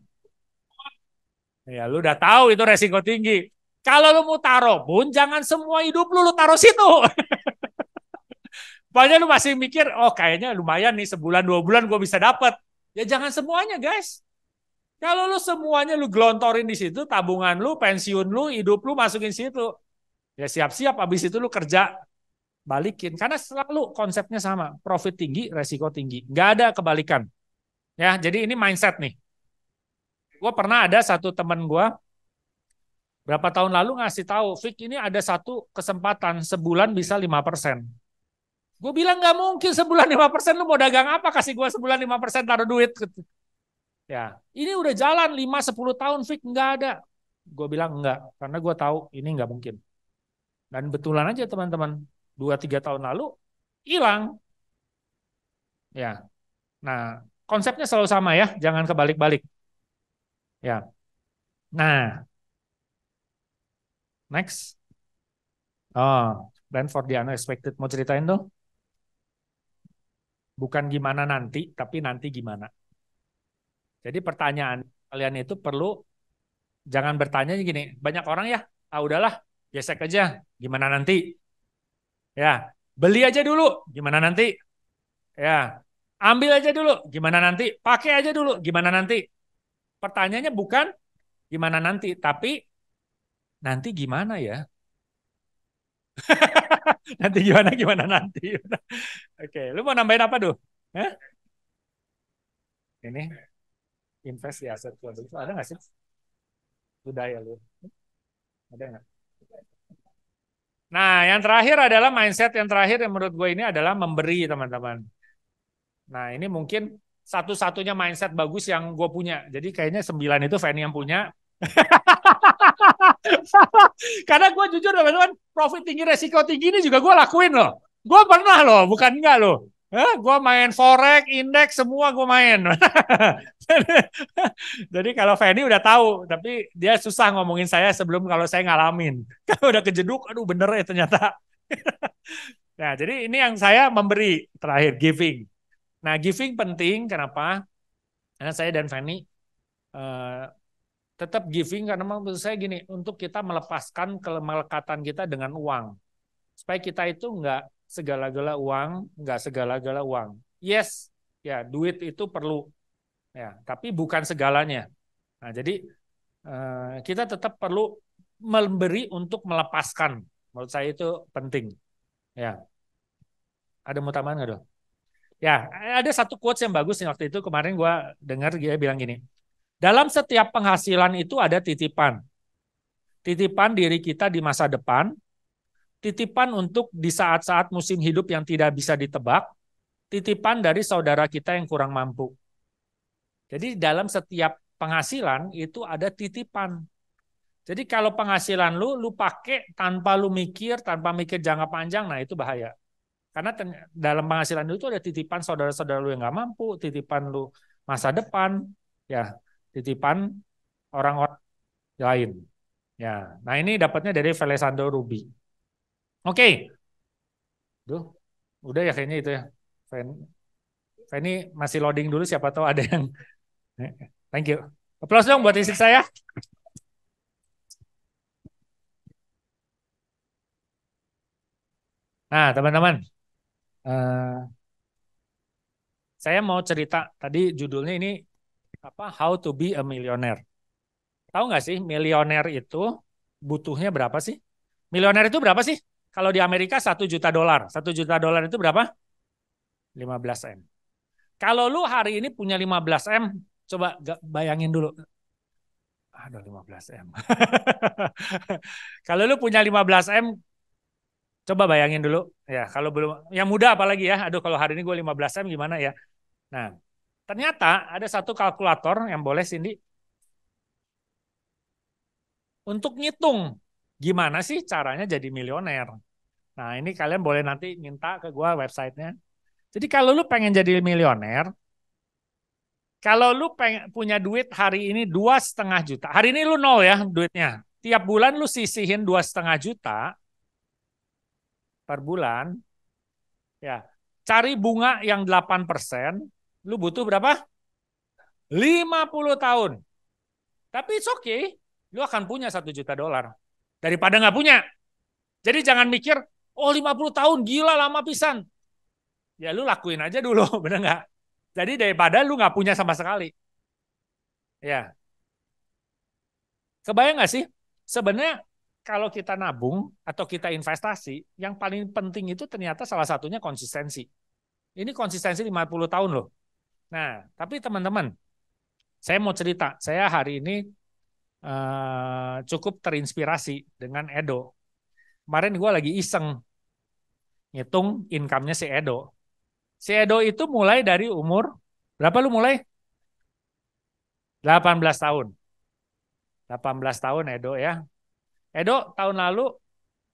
B: Ya lu udah tahu itu resiko tinggi. Kalau lu mau taruh pun, jangan semua hidup lu, lu taruh situ. pokoknya lu masih mikir, oh kayaknya lumayan nih sebulan dua bulan gue bisa dapat. Ya jangan semuanya guys. Kalau lu semuanya lu gelontorin di situ, tabungan lu, pensiun lu, hidup lu masukin situ. Ya siap-siap abis itu lu kerja balikin. Karena selalu konsepnya sama, profit tinggi, resiko tinggi. Gak ada kebalikan. Ya, jadi ini mindset nih. Gue pernah ada satu temen gue, berapa tahun lalu ngasih tahu, Fik ini ada satu kesempatan sebulan bisa 5%. Gue bilang nggak mungkin sebulan 5% lu mau dagang apa? Kasih gue sebulan 5% taruh duit. Ya, ini udah jalan 5-10 tahun fix nggak ada. Gue bilang enggak karena gue tahu ini nggak mungkin. Dan betulan aja teman-teman, 2-3 tahun lalu hilang. Ya, nah konsepnya selalu sama ya, jangan kebalik-balik. Ya, nah next. Oh, Brentford di the unexpected. Mau ceritain tuh? Bukan gimana nanti, tapi nanti gimana. Jadi pertanyaan kalian itu perlu jangan bertanya gini, banyak orang ya, ah udahlah, gesek aja, gimana nanti? Ya, beli aja dulu, gimana nanti? Ya, ambil aja dulu, gimana nanti? Pakai aja dulu, gimana nanti? Pertanyaannya bukan gimana nanti, tapi nanti gimana ya? nanti gimana gimana nanti. Oke, lu mau nambahin apa tuh? Hah? Ini invest di aset itu ada nggak sih? budaya lu. Ada nggak? Nah, yang terakhir adalah mindset yang terakhir yang menurut gue ini adalah memberi, teman-teman. Nah, ini mungkin satu-satunya mindset bagus yang gue punya. Jadi kayaknya sembilan itu Fanny yang punya. Karena gue jujur teman-teman, profit tinggi, resiko tinggi ini juga gue lakuin loh. Gue pernah loh, bukan enggak loh. Huh? Eh, gue main forex, indeks, semua gue main. Jadi kalau Fanny udah tahu, tapi dia susah ngomongin saya sebelum kalau saya ngalamin. Kalau udah kejeduk, aduh bener ya ternyata. nah, jadi ini yang saya memberi terakhir giving. Nah, giving penting kenapa? Karena saya dan Fanny tetap giving karena menurut saya gini untuk kita melepaskan kemelekatan kita dengan uang supaya kita itu nggak segala-gala uang nggak segala-gala uang yes ya duit itu perlu ya tapi bukan segalanya nah jadi eh, kita tetap perlu memberi untuk melepaskan menurut saya itu penting ya ada mau tambahan nggak dong ya ada satu quotes yang bagus nih waktu itu kemarin gue dengar dia bilang gini dalam setiap penghasilan itu ada titipan. Titipan diri kita di masa depan, titipan untuk di saat-saat musim hidup yang tidak bisa ditebak, titipan dari saudara kita yang kurang mampu. Jadi dalam setiap penghasilan itu ada titipan. Jadi kalau penghasilan lu, lu pakai tanpa lu mikir, tanpa mikir jangka panjang, nah itu bahaya. Karena dalam penghasilan itu ada titipan saudara-saudara lu yang nggak mampu, titipan lu masa depan, ya titipan orang-orang lain. Ya, nah ini dapatnya dari Velesando Ruby. Oke, okay. Duh, udah ya kayaknya itu ya. ini masih loading dulu siapa tahu ada yang. Thank you. Applause dong buat istri saya. Nah, teman-teman, uh, saya mau cerita tadi judulnya ini apa How to be a millionaire. Tahu nggak sih milioner itu butuhnya berapa sih? Milioner itu berapa sih? Kalau di Amerika 1 juta dolar. 1 juta dolar itu berapa? 15M. Kalau lu hari ini punya 15M, coba bayangin dulu. Aduh 15M. kalau lu punya 15M, coba bayangin dulu. Ya, kalau belum yang muda apalagi ya. Aduh kalau hari ini gue 15M gimana ya? Nah, Ternyata ada satu kalkulator yang boleh Cindy untuk ngitung gimana sih caranya jadi milioner. Nah ini kalian boleh nanti minta ke gue websitenya. Jadi kalau lu pengen jadi milioner, kalau lu pengen punya duit hari ini dua setengah juta, hari ini lu nol ya duitnya. Tiap bulan lu sisihin dua setengah juta per bulan, ya cari bunga yang 8 persen, lu butuh berapa? 50 tahun. Tapi it's okay, lu akan punya satu juta dolar. Daripada nggak punya. Jadi jangan mikir, oh 50 tahun gila lama pisan. Ya lu lakuin aja dulu, bener nggak? Jadi daripada lu nggak punya sama sekali. Ya. Kebayang nggak sih? Sebenarnya kalau kita nabung atau kita investasi, yang paling penting itu ternyata salah satunya konsistensi. Ini konsistensi 50 tahun loh. Nah, tapi teman-teman, saya mau cerita, saya hari ini uh, cukup terinspirasi dengan Edo. Kemarin gue lagi iseng ngitung income-nya si Edo. Si Edo itu mulai dari umur, berapa lu mulai? 18 tahun. 18 tahun Edo ya. Edo tahun lalu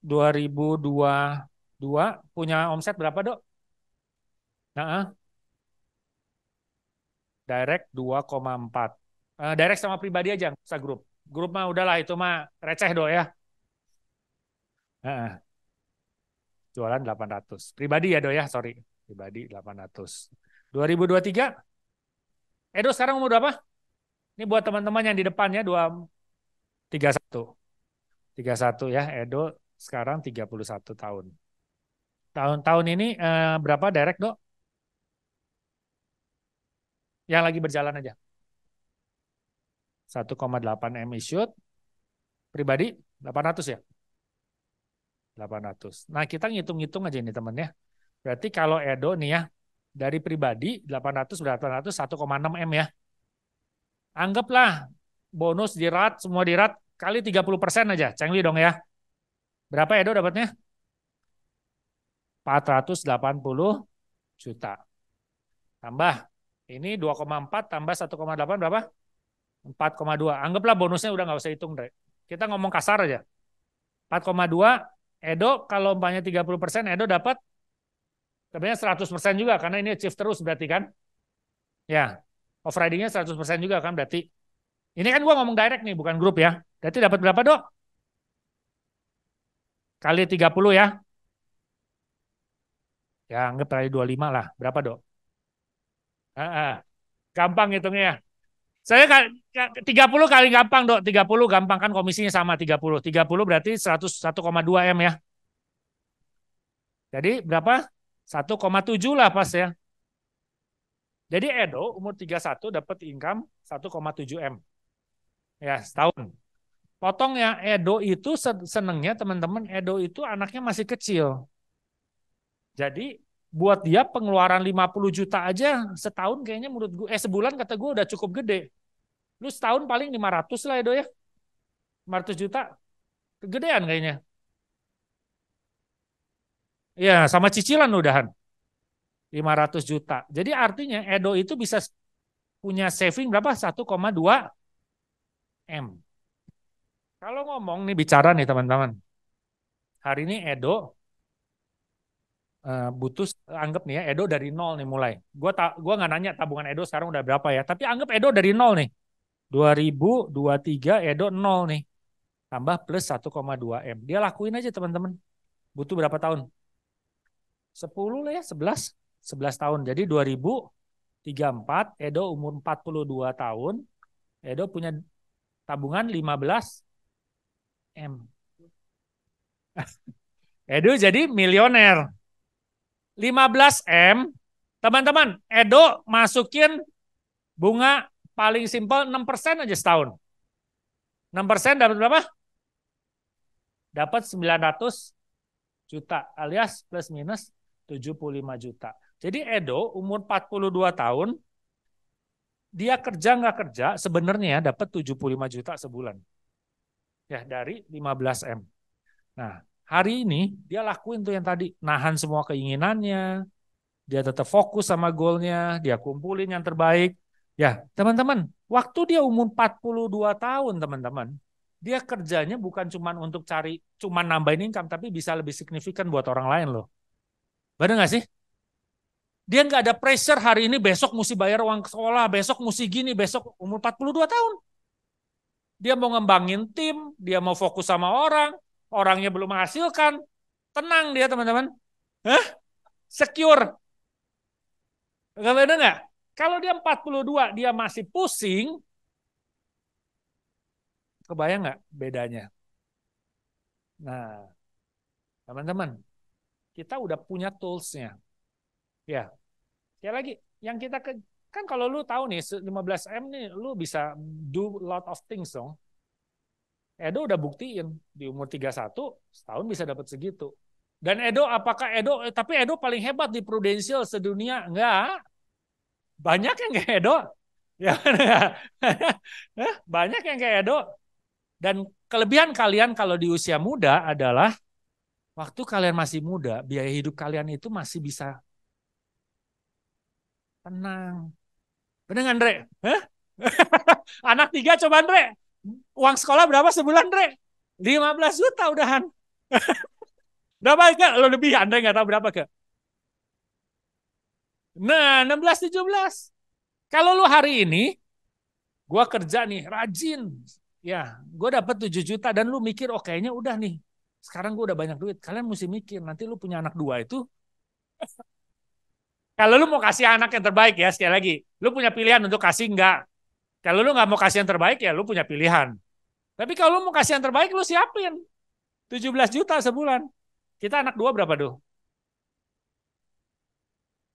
B: 2022 punya omset berapa, Dok? Nah, ah direct 2,4 uh, eh, direct sama pribadi aja bisa grup grup mah udahlah itu mah receh do ya uh, jualan 800 pribadi ya do ya sorry pribadi 800 2023 Edo sekarang umur berapa ini buat teman-teman yang di depan ya 231. 31 31 ya Edo eh, sekarang 31 tahun tahun-tahun ini eh, berapa direct dok yang lagi berjalan aja. 1,8 M issued. Pribadi 800 ya. 800. Nah kita ngitung-ngitung aja ini teman ya. Berarti kalau Edo nih ya, dari pribadi 800 berarti 800 1,6 M ya. Anggaplah bonus dirat, semua dirat kali 30 persen aja. Cengli dong ya. Berapa Edo dapatnya? 480 juta. Tambah ini 2,4 tambah 1,8 berapa? 4,2. Anggaplah bonusnya udah nggak usah hitung, Dre. Kita ngomong kasar aja. 4,2, Edo kalau umpamanya 30%, Edo dapat sebenarnya 100% juga, karena ini achieve terus berarti kan. Ya, overridingnya 100% juga kan berarti. Ini kan gua ngomong direct nih, bukan grup ya. Berarti dapat berapa, Dok? Kali 30 ya. Ya, anggap kali 25 lah. Berapa, Dok? Uh, Gampang hitungnya ya. Saya 30 kali gampang, Dok. 30 gampang kan komisinya sama 30. 30 berarti 101,2 M ya. Jadi berapa? 1,7 lah pas ya. Jadi Edo umur 31 dapat income 1,7 M. Ya, setahun. Potong ya Edo itu senengnya teman-teman, Edo itu anaknya masih kecil. Jadi buat dia pengeluaran 50 juta aja setahun kayaknya menurut gue eh sebulan kata gue udah cukup gede. Lu setahun paling 500 lah Edo ya. 500 juta. Kegedean kayaknya. Ya, sama cicilan udahan. 500 juta. Jadi artinya Edo itu bisa punya saving berapa? 1,2 M. Kalau ngomong nih bicara nih teman-teman. Hari ini Edo Uh, butuh anggap nih ya Edo dari nol nih mulai. Gua ta gua nggak nanya tabungan Edo sekarang udah berapa ya, tapi anggap Edo dari nol nih. 2023 Edo nol nih. Tambah plus 1,2 M. Dia lakuin aja teman-teman. Butuh berapa tahun? 10 lah ya, 11. 11 tahun. Jadi 2034 Edo umur 42 tahun. Edo punya tabungan 15 M. Edo jadi milioner 15M, teman-teman, Edo masukin bunga paling simpel 6% aja setahun. 6% dapat berapa? Dapat 900 juta alias plus minus 75 juta. Jadi Edo umur 42 tahun, dia kerja nggak kerja sebenarnya dapat 75 juta sebulan. Ya dari 15M. Nah hari ini dia lakuin tuh yang tadi nahan semua keinginannya dia tetap fokus sama goalnya, dia kumpulin yang terbaik ya teman-teman waktu dia umur 42 tahun teman-teman dia kerjanya bukan cuma untuk cari cuma nambahin income tapi bisa lebih signifikan buat orang lain loh benar nggak sih dia nggak ada pressure hari ini besok mesti bayar uang sekolah besok mesti gini besok umur 42 tahun dia mau ngembangin tim, dia mau fokus sama orang, orangnya belum menghasilkan, tenang dia teman-teman. Hah? Secure. Beda nggak? Kalau dia 42, dia masih pusing, kebayang nggak bedanya? Nah, teman-teman, kita udah punya toolsnya. Ya, sekali lagi, yang kita ke, kan kalau lu tahu nih 15M nih lu bisa do lot of things dong. Edo udah buktiin di umur 31 setahun bisa dapat segitu. Dan Edo apakah Edo eh, tapi Edo paling hebat di prudensial sedunia? Enggak. Banyak yang kayak Edo. Ya, ya. Eh, banyak yang kayak Edo. Dan kelebihan kalian kalau di usia muda adalah waktu kalian masih muda, biaya hidup kalian itu masih bisa tenang. Benar Andre? Hah? Eh? Anak tiga coba, Andre uang sekolah berapa sebulan, Dre? 15 juta udahan. berapa ke? Lo lebih, Andre nggak tahu berapa ke? Nah, 16-17. Kalau lo hari ini, gue kerja nih, rajin. Ya, gue dapat 7 juta dan lu mikir, oh kayaknya udah nih. Sekarang gue udah banyak duit. Kalian mesti mikir, nanti lu punya anak dua itu. Kalau lu mau kasih anak yang terbaik ya, sekali lagi. Lu punya pilihan untuk kasih enggak kalau lu nggak mau kasih yang terbaik ya lu punya pilihan. Tapi kalau lu mau kasih yang terbaik lu siapin 17 juta sebulan. Kita anak dua berapa tuh?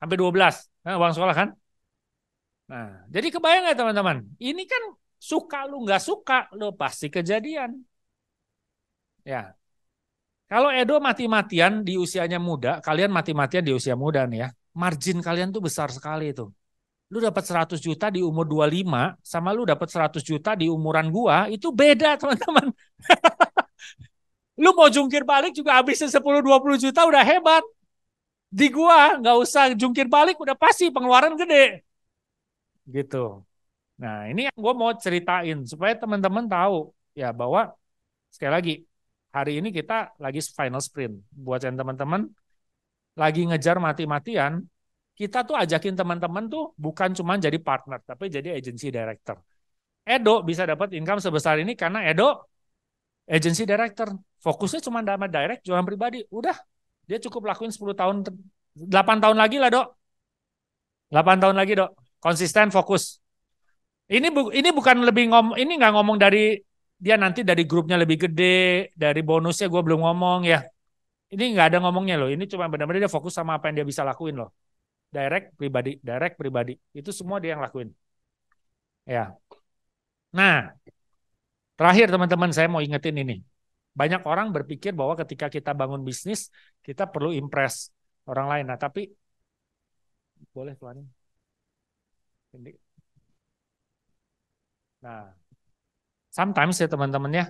B: Sampai 12. Nah, uang sekolah kan? Nah, jadi kebayang nggak teman-teman? Ini kan suka lu nggak suka lu pasti kejadian. Ya. Kalau Edo mati-matian di usianya muda, kalian mati-matian di usia muda nih ya. Margin kalian tuh besar sekali itu lu dapat 100 juta di umur 25 sama lu dapat 100 juta di umuran gua itu beda teman-teman. lu mau jungkir balik juga habisin 10 20 juta udah hebat. Di gua nggak usah jungkir balik udah pasti pengeluaran gede. Gitu. Nah, ini yang gua mau ceritain supaya teman-teman tahu ya bahwa sekali lagi hari ini kita lagi final sprint buat yang teman-teman lagi ngejar mati-matian kita tuh ajakin teman-teman tuh bukan cuma jadi partner, tapi jadi agency director. Edo bisa dapat income sebesar ini karena Edo agency director. Fokusnya cuma dalam direct jualan pribadi. Udah, dia cukup lakuin 10 tahun, 8 tahun lagi lah dok. 8 tahun lagi dok. Konsisten, fokus. Ini bu, ini bukan lebih ngom, ini nggak ngomong dari dia nanti dari grupnya lebih gede, dari bonusnya gue belum ngomong ya. Ini nggak ada ngomongnya loh. Ini cuma benar-benar dia fokus sama apa yang dia bisa lakuin loh direct pribadi, direct pribadi. Itu semua dia yang lakuin. Ya. Nah, terakhir teman-teman saya mau ingetin ini. Banyak orang berpikir bahwa ketika kita bangun bisnis, kita perlu impress orang lain. Nah, tapi boleh tuan. Nah, sometimes ya teman-teman ya,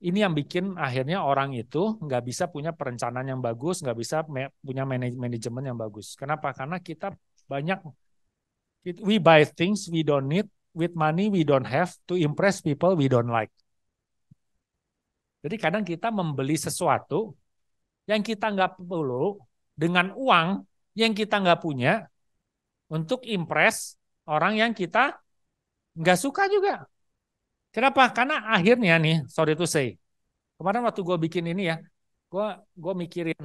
B: ini yang bikin akhirnya orang itu nggak bisa punya perencanaan yang bagus, nggak bisa punya manajemen yang bagus. Kenapa? Karena kita banyak we buy things we don't need with money we don't have to impress people we don't like. Jadi kadang kita membeli sesuatu yang kita nggak perlu dengan uang yang kita nggak punya untuk impress orang yang kita nggak suka juga. Kenapa? Karena akhirnya nih, sorry to say, kemarin waktu gue bikin ini ya, gue gue mikirin,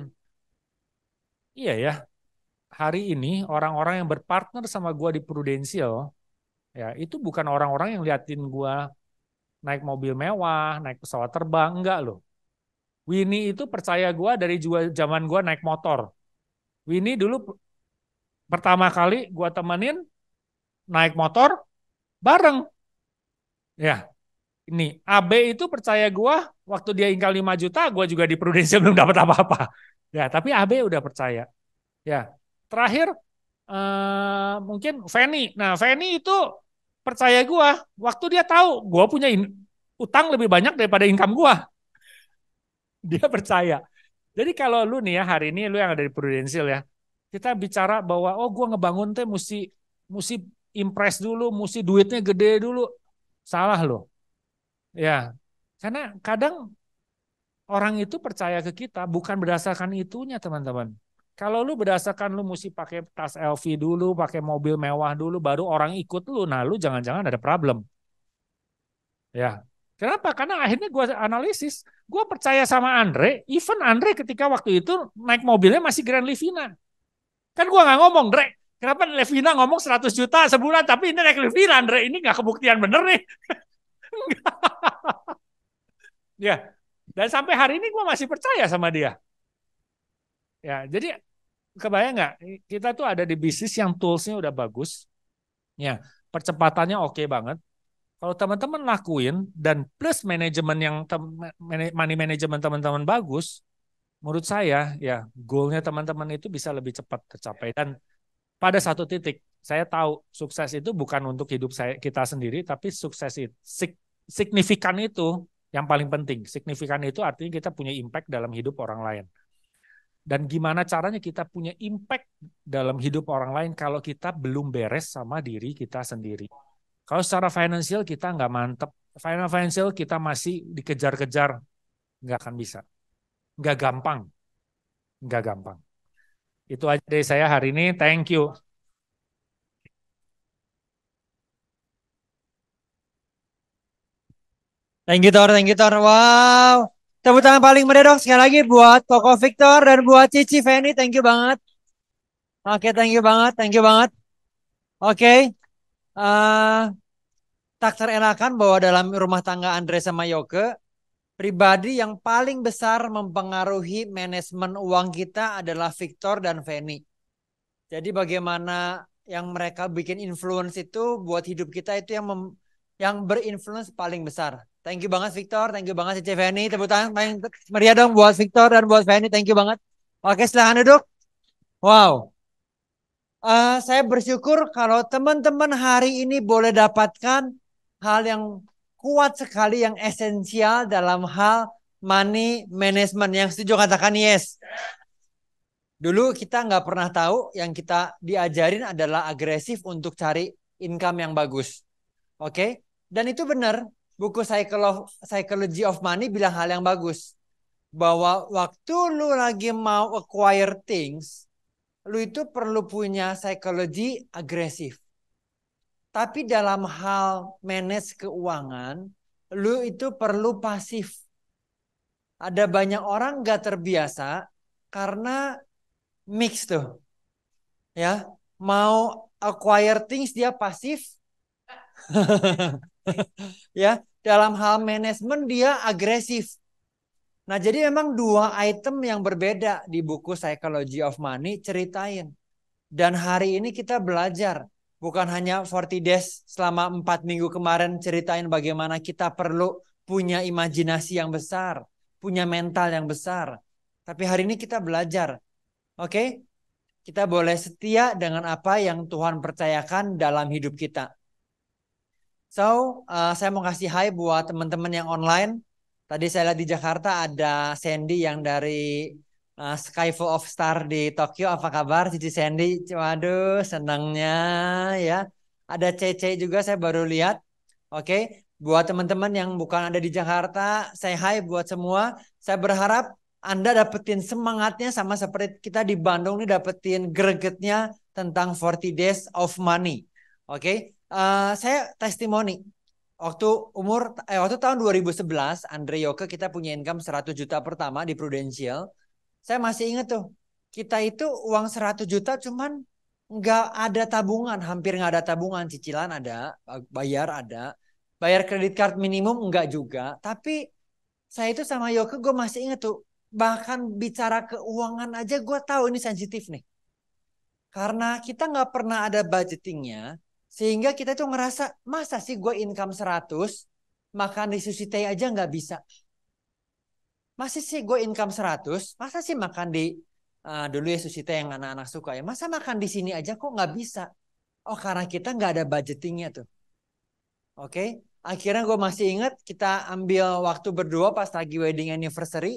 B: iya ya, hari ini orang-orang yang berpartner sama gue di Prudential, ya itu bukan orang-orang yang liatin gue naik mobil mewah, naik pesawat terbang, enggak loh. Winnie itu percaya gue dari zaman gue naik motor. Winnie dulu pertama kali gue temenin naik motor bareng. Ya, ini AB itu percaya gue waktu dia ingkar 5 juta gue juga di Prudential belum dapat apa-apa ya tapi AB udah percaya ya terakhir uh, mungkin Feni nah Feni itu percaya gue waktu dia tahu gue punya utang lebih banyak daripada income gue dia percaya jadi kalau lu nih ya hari ini lu yang ada di Prudential ya kita bicara bahwa oh gue ngebangun teh mesti mesti impress dulu, mesti duitnya gede dulu. Salah loh. Ya, karena kadang orang itu percaya ke kita bukan berdasarkan itunya teman-teman. Kalau lu berdasarkan lu mesti pakai tas LV dulu, pakai mobil mewah dulu, baru orang ikut lu. Nah lu jangan-jangan ada problem. Ya, Kenapa? Karena akhirnya gue analisis, gue percaya sama Andre, even Andre ketika waktu itu naik mobilnya masih Grand Livina. Kan gue nggak ngomong, Andre, kenapa Livina ngomong 100 juta sebulan, tapi ini naik Livina, Andre, ini nggak kebuktian bener nih. ya. Dan sampai hari ini gue masih percaya sama dia. Ya, jadi kebayang nggak? Kita tuh ada di bisnis yang toolsnya udah bagus, ya percepatannya oke okay banget. Kalau teman-teman lakuin dan plus manajemen yang money manajemen teman-teman bagus, menurut saya ya goalnya teman-teman itu bisa lebih cepat tercapai dan pada satu titik saya tahu sukses itu bukan untuk hidup saya kita sendiri tapi sukses itu signifikan itu yang paling penting. Signifikan itu artinya kita punya impact dalam hidup orang lain. Dan gimana caranya kita punya impact dalam hidup orang lain kalau kita belum beres sama diri kita sendiri. Kalau secara finansial kita nggak mantep, Finansial financial kita masih dikejar-kejar, nggak akan bisa. Nggak gampang. Nggak gampang. Itu aja dari saya hari ini. Thank you.
F: Thank you Thor. thank you Thor. Wow. Tepuk tangan paling meriah dong sekali lagi buat Koko Victor dan buat Cici Fanny. Thank you banget. Oke, okay, thank you banget, thank you banget. Oke. Okay. Uh, eh, tak terelakkan bahwa dalam rumah tangga Andre sama Yoke, pribadi yang paling besar mempengaruhi manajemen uang kita adalah Victor dan Fanny. Jadi bagaimana yang mereka bikin influence itu buat hidup kita itu yang mem yang berinfluence paling besar. Thank you banget Victor, thank you banget si Feni. Tepuk tangan paling meriah dong buat Victor dan buat Feni. Thank you banget. Oke, silahkan duduk. Wow. Uh, saya bersyukur kalau teman-teman hari ini boleh dapatkan hal yang kuat sekali, yang esensial dalam hal money management. Yang setuju katakan yes. Dulu kita nggak pernah tahu yang kita diajarin adalah agresif untuk cari income yang bagus. Oke? Okay? Dan itu benar, buku Psychology of Money bilang hal yang bagus bahwa waktu lu lagi mau acquire things, lu itu perlu punya psikologi agresif. Tapi dalam hal manage keuangan, lu itu perlu pasif. Ada banyak orang gak terbiasa karena mix tuh. Ya, mau acquire things dia pasif. ya, dalam hal manajemen dia agresif. Nah, jadi memang dua item yang berbeda di buku Psychology of Money ceritain. Dan hari ini kita belajar bukan hanya 40 days selama 4 minggu kemarin ceritain bagaimana kita perlu punya imajinasi yang besar, punya mental yang besar. Tapi hari ini kita belajar. Oke? Okay? Kita boleh setia dengan apa yang Tuhan percayakan dalam hidup kita. So, uh, saya mau kasih hai buat teman-teman yang online. Tadi saya lihat di Jakarta ada Sandy yang dari uh, eh, Skyfall of Star di Tokyo. Apa kabar Cici Sandy? Waduh, senangnya ya. Ada Cece juga saya baru lihat. Oke, okay. buat teman-teman yang bukan ada di Jakarta, saya hai buat semua. Saya berharap anda dapetin semangatnya sama seperti kita di Bandung ini dapetin gregetnya tentang 40 days of money. Oke, okay? uh, saya testimoni waktu umur eh, waktu tahun 2011 Andre Yoke kita punya income 100 juta pertama di Prudential. Saya masih ingat tuh kita itu uang 100 juta cuman nggak ada tabungan, hampir nggak ada tabungan, cicilan ada, bayar ada, bayar kredit card minimum nggak juga. Tapi saya itu sama Yoke gue masih ingat tuh bahkan bicara keuangan aja gue tahu ini sensitif nih karena kita nggak pernah ada budgetingnya sehingga kita tuh ngerasa, masa sih gue income 100, makan di sushi teh aja nggak bisa. Masih sih gue income 100, masa sih makan di uh, dulu ya sushi teh yang anak-anak suka ya. Masa makan di sini aja kok nggak bisa? Oh karena kita nggak ada budgetingnya tuh. Oke, okay? akhirnya gue masih inget kita ambil waktu berdua pas lagi wedding anniversary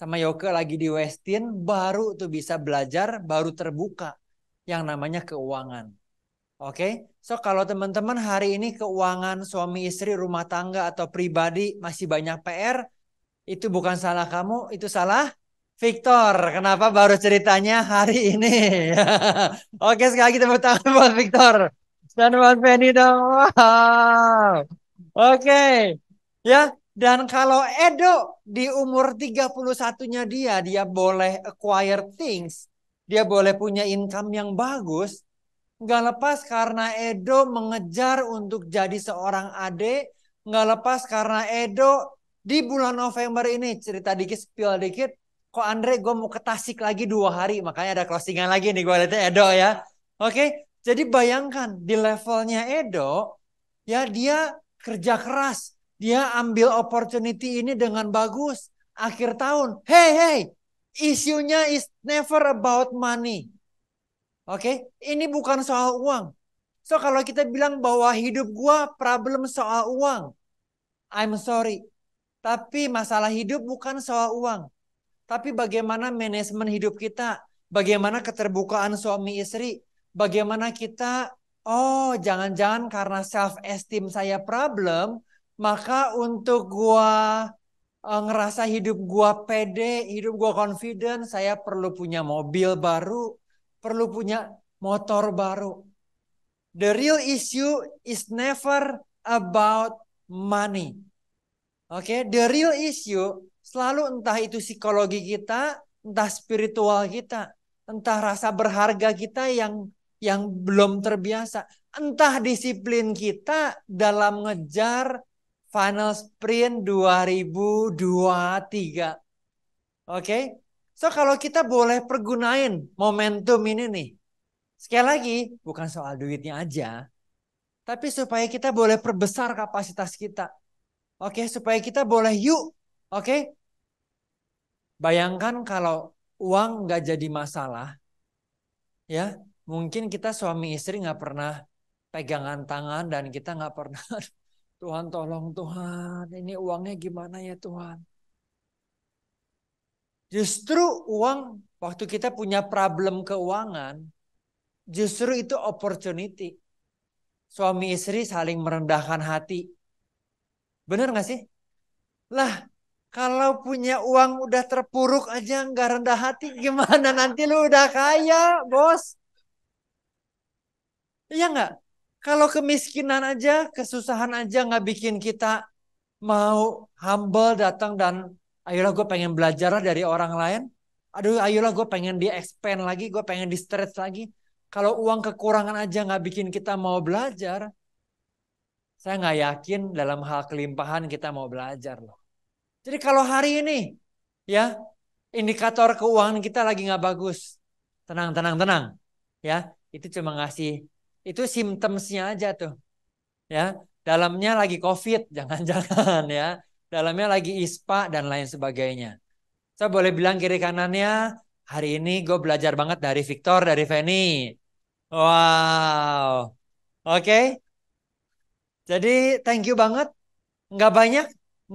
F: sama Yoke lagi di Westin baru tuh bisa belajar baru terbuka yang namanya keuangan. Oke, okay? So kalau teman-teman hari ini keuangan suami istri rumah tangga atau pribadi masih banyak PR, itu bukan salah kamu, itu salah Victor. Kenapa baru ceritanya hari ini? Oke sekali lagi tepuk tangan buat Victor dan buat Penny dong. Wow. Oke. Ya, dan kalau Edo di umur 31-nya dia, dia boleh acquire things, dia boleh punya income yang bagus, Nggak lepas karena Edo mengejar untuk jadi seorang adik. Nggak lepas karena Edo di bulan November ini cerita dikit spill dikit. Kok Andre gue mau ke Tasik lagi dua hari. Makanya ada closingan lagi nih gue liatnya Edo ya. Oke jadi bayangkan di levelnya Edo ya dia kerja keras. Dia ambil opportunity ini dengan bagus. Akhir tahun. Hey, hey, isunya is never about money. Oke, okay? ini bukan soal uang. So kalau kita bilang bahwa hidup gua problem soal uang, I'm sorry. Tapi masalah hidup bukan soal uang. Tapi bagaimana manajemen hidup kita, bagaimana keterbukaan suami istri, bagaimana kita oh jangan-jangan karena self esteem saya problem, maka untuk gua eh, ngerasa hidup gua pede, hidup gua confident, saya perlu punya mobil baru, perlu punya motor baru. The real issue is never about money. Oke, okay? the real issue selalu entah itu psikologi kita, entah spiritual kita, entah rasa berharga kita yang yang belum terbiasa, entah disiplin kita dalam ngejar final sprint 2023. Oke, okay? So kalau kita boleh pergunain momentum ini nih. Sekali lagi, bukan soal duitnya aja. Tapi supaya kita boleh perbesar kapasitas kita. Oke, okay? supaya kita boleh yuk. Oke. Okay? Bayangkan kalau uang nggak jadi masalah. Ya, mungkin kita suami istri nggak pernah pegangan tangan dan kita nggak pernah Tuhan tolong Tuhan ini uangnya gimana ya Tuhan Justru uang waktu kita punya problem keuangan, justru itu opportunity. Suami istri saling merendahkan hati. benar gak sih? Lah, kalau punya uang udah terpuruk aja nggak rendah hati, gimana nanti lu udah kaya, bos? Iya nggak? Kalau kemiskinan aja, kesusahan aja nggak bikin kita mau humble datang dan ayolah gue pengen belajar dari orang lain aduh ayolah gue pengen di expand lagi gue pengen di stretch lagi kalau uang kekurangan aja nggak bikin kita mau belajar saya nggak yakin dalam hal kelimpahan kita mau belajar loh jadi kalau hari ini ya indikator keuangan kita lagi nggak bagus tenang tenang tenang ya itu cuma ngasih itu simptomsnya aja tuh ya dalamnya lagi covid jangan-jangan ya dalamnya lagi ISPA dan lain sebagainya. Saya boleh bilang kiri kanannya, hari ini gue belajar banget dari Victor, dari Feni. Wow. Oke. Okay. Jadi thank you banget. Nggak banyak,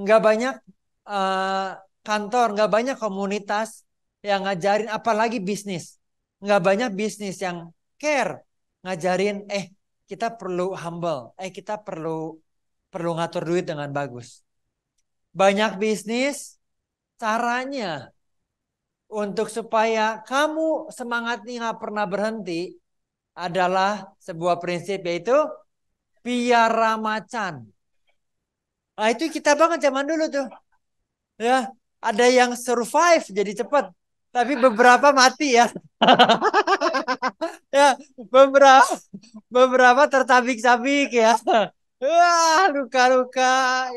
F: nggak banyak uh, kantor, nggak banyak komunitas yang ngajarin apalagi bisnis. Nggak banyak bisnis yang care ngajarin eh kita perlu humble, eh kita perlu perlu ngatur duit dengan bagus banyak bisnis, caranya untuk supaya kamu semangatnya nggak pernah berhenti adalah sebuah prinsip yaitu piara macan. Nah itu kita banget zaman dulu tuh. Ya, ada yang survive jadi cepat, tapi beberapa mati ya. ya, beberapa beberapa tertabik-tabik ya. Wah, luka-luka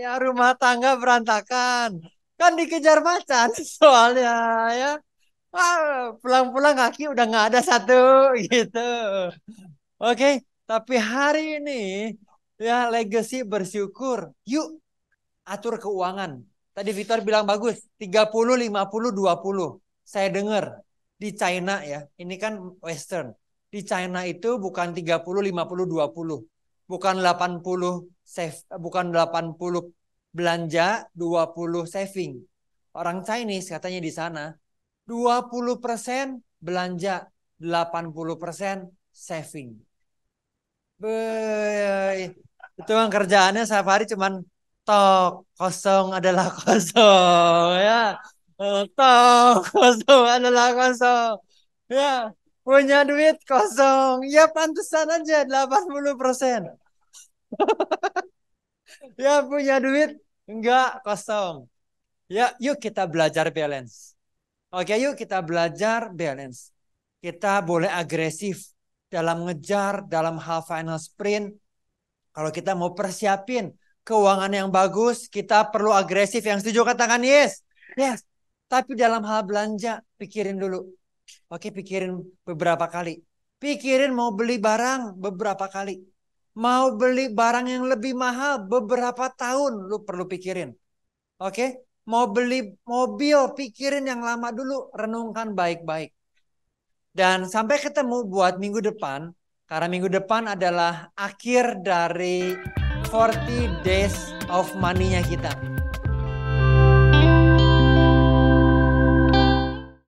F: ya rumah tangga berantakan. Kan dikejar macan soalnya ya. Wah, pulang-pulang kaki udah nggak ada satu gitu. Oke, tapi hari ini ya legacy bersyukur. Yuk atur keuangan. Tadi Victor bilang bagus, 30 50 20. Saya dengar di China ya. Ini kan western. Di China itu bukan 30 50 20 bukan 80 save eh, bukan 80 belanja, 20 saving. Orang Chinese katanya di sana 20% belanja, 80% saving. Be itu yang kerjaannya safari cuman ya. eh, tok kosong adalah kosong ya. Tok kosong adalah kosong. Ya, punya duit kosong. Ya pantesan aja 80 persen. ya punya duit enggak kosong. Ya yuk kita belajar balance. Oke yuk kita belajar balance. Kita boleh agresif dalam ngejar, dalam hal final sprint. Kalau kita mau persiapin keuangan yang bagus, kita perlu agresif. Yang setuju katakan yes. Yes. Tapi dalam hal belanja, pikirin dulu Oke pikirin beberapa kali. Pikirin mau beli barang beberapa kali. Mau beli barang yang lebih mahal beberapa tahun lu perlu pikirin. Oke, mau beli mobil pikirin yang lama dulu, renungkan baik-baik. Dan sampai ketemu buat minggu depan karena minggu depan adalah akhir dari 40 days of money-nya kita.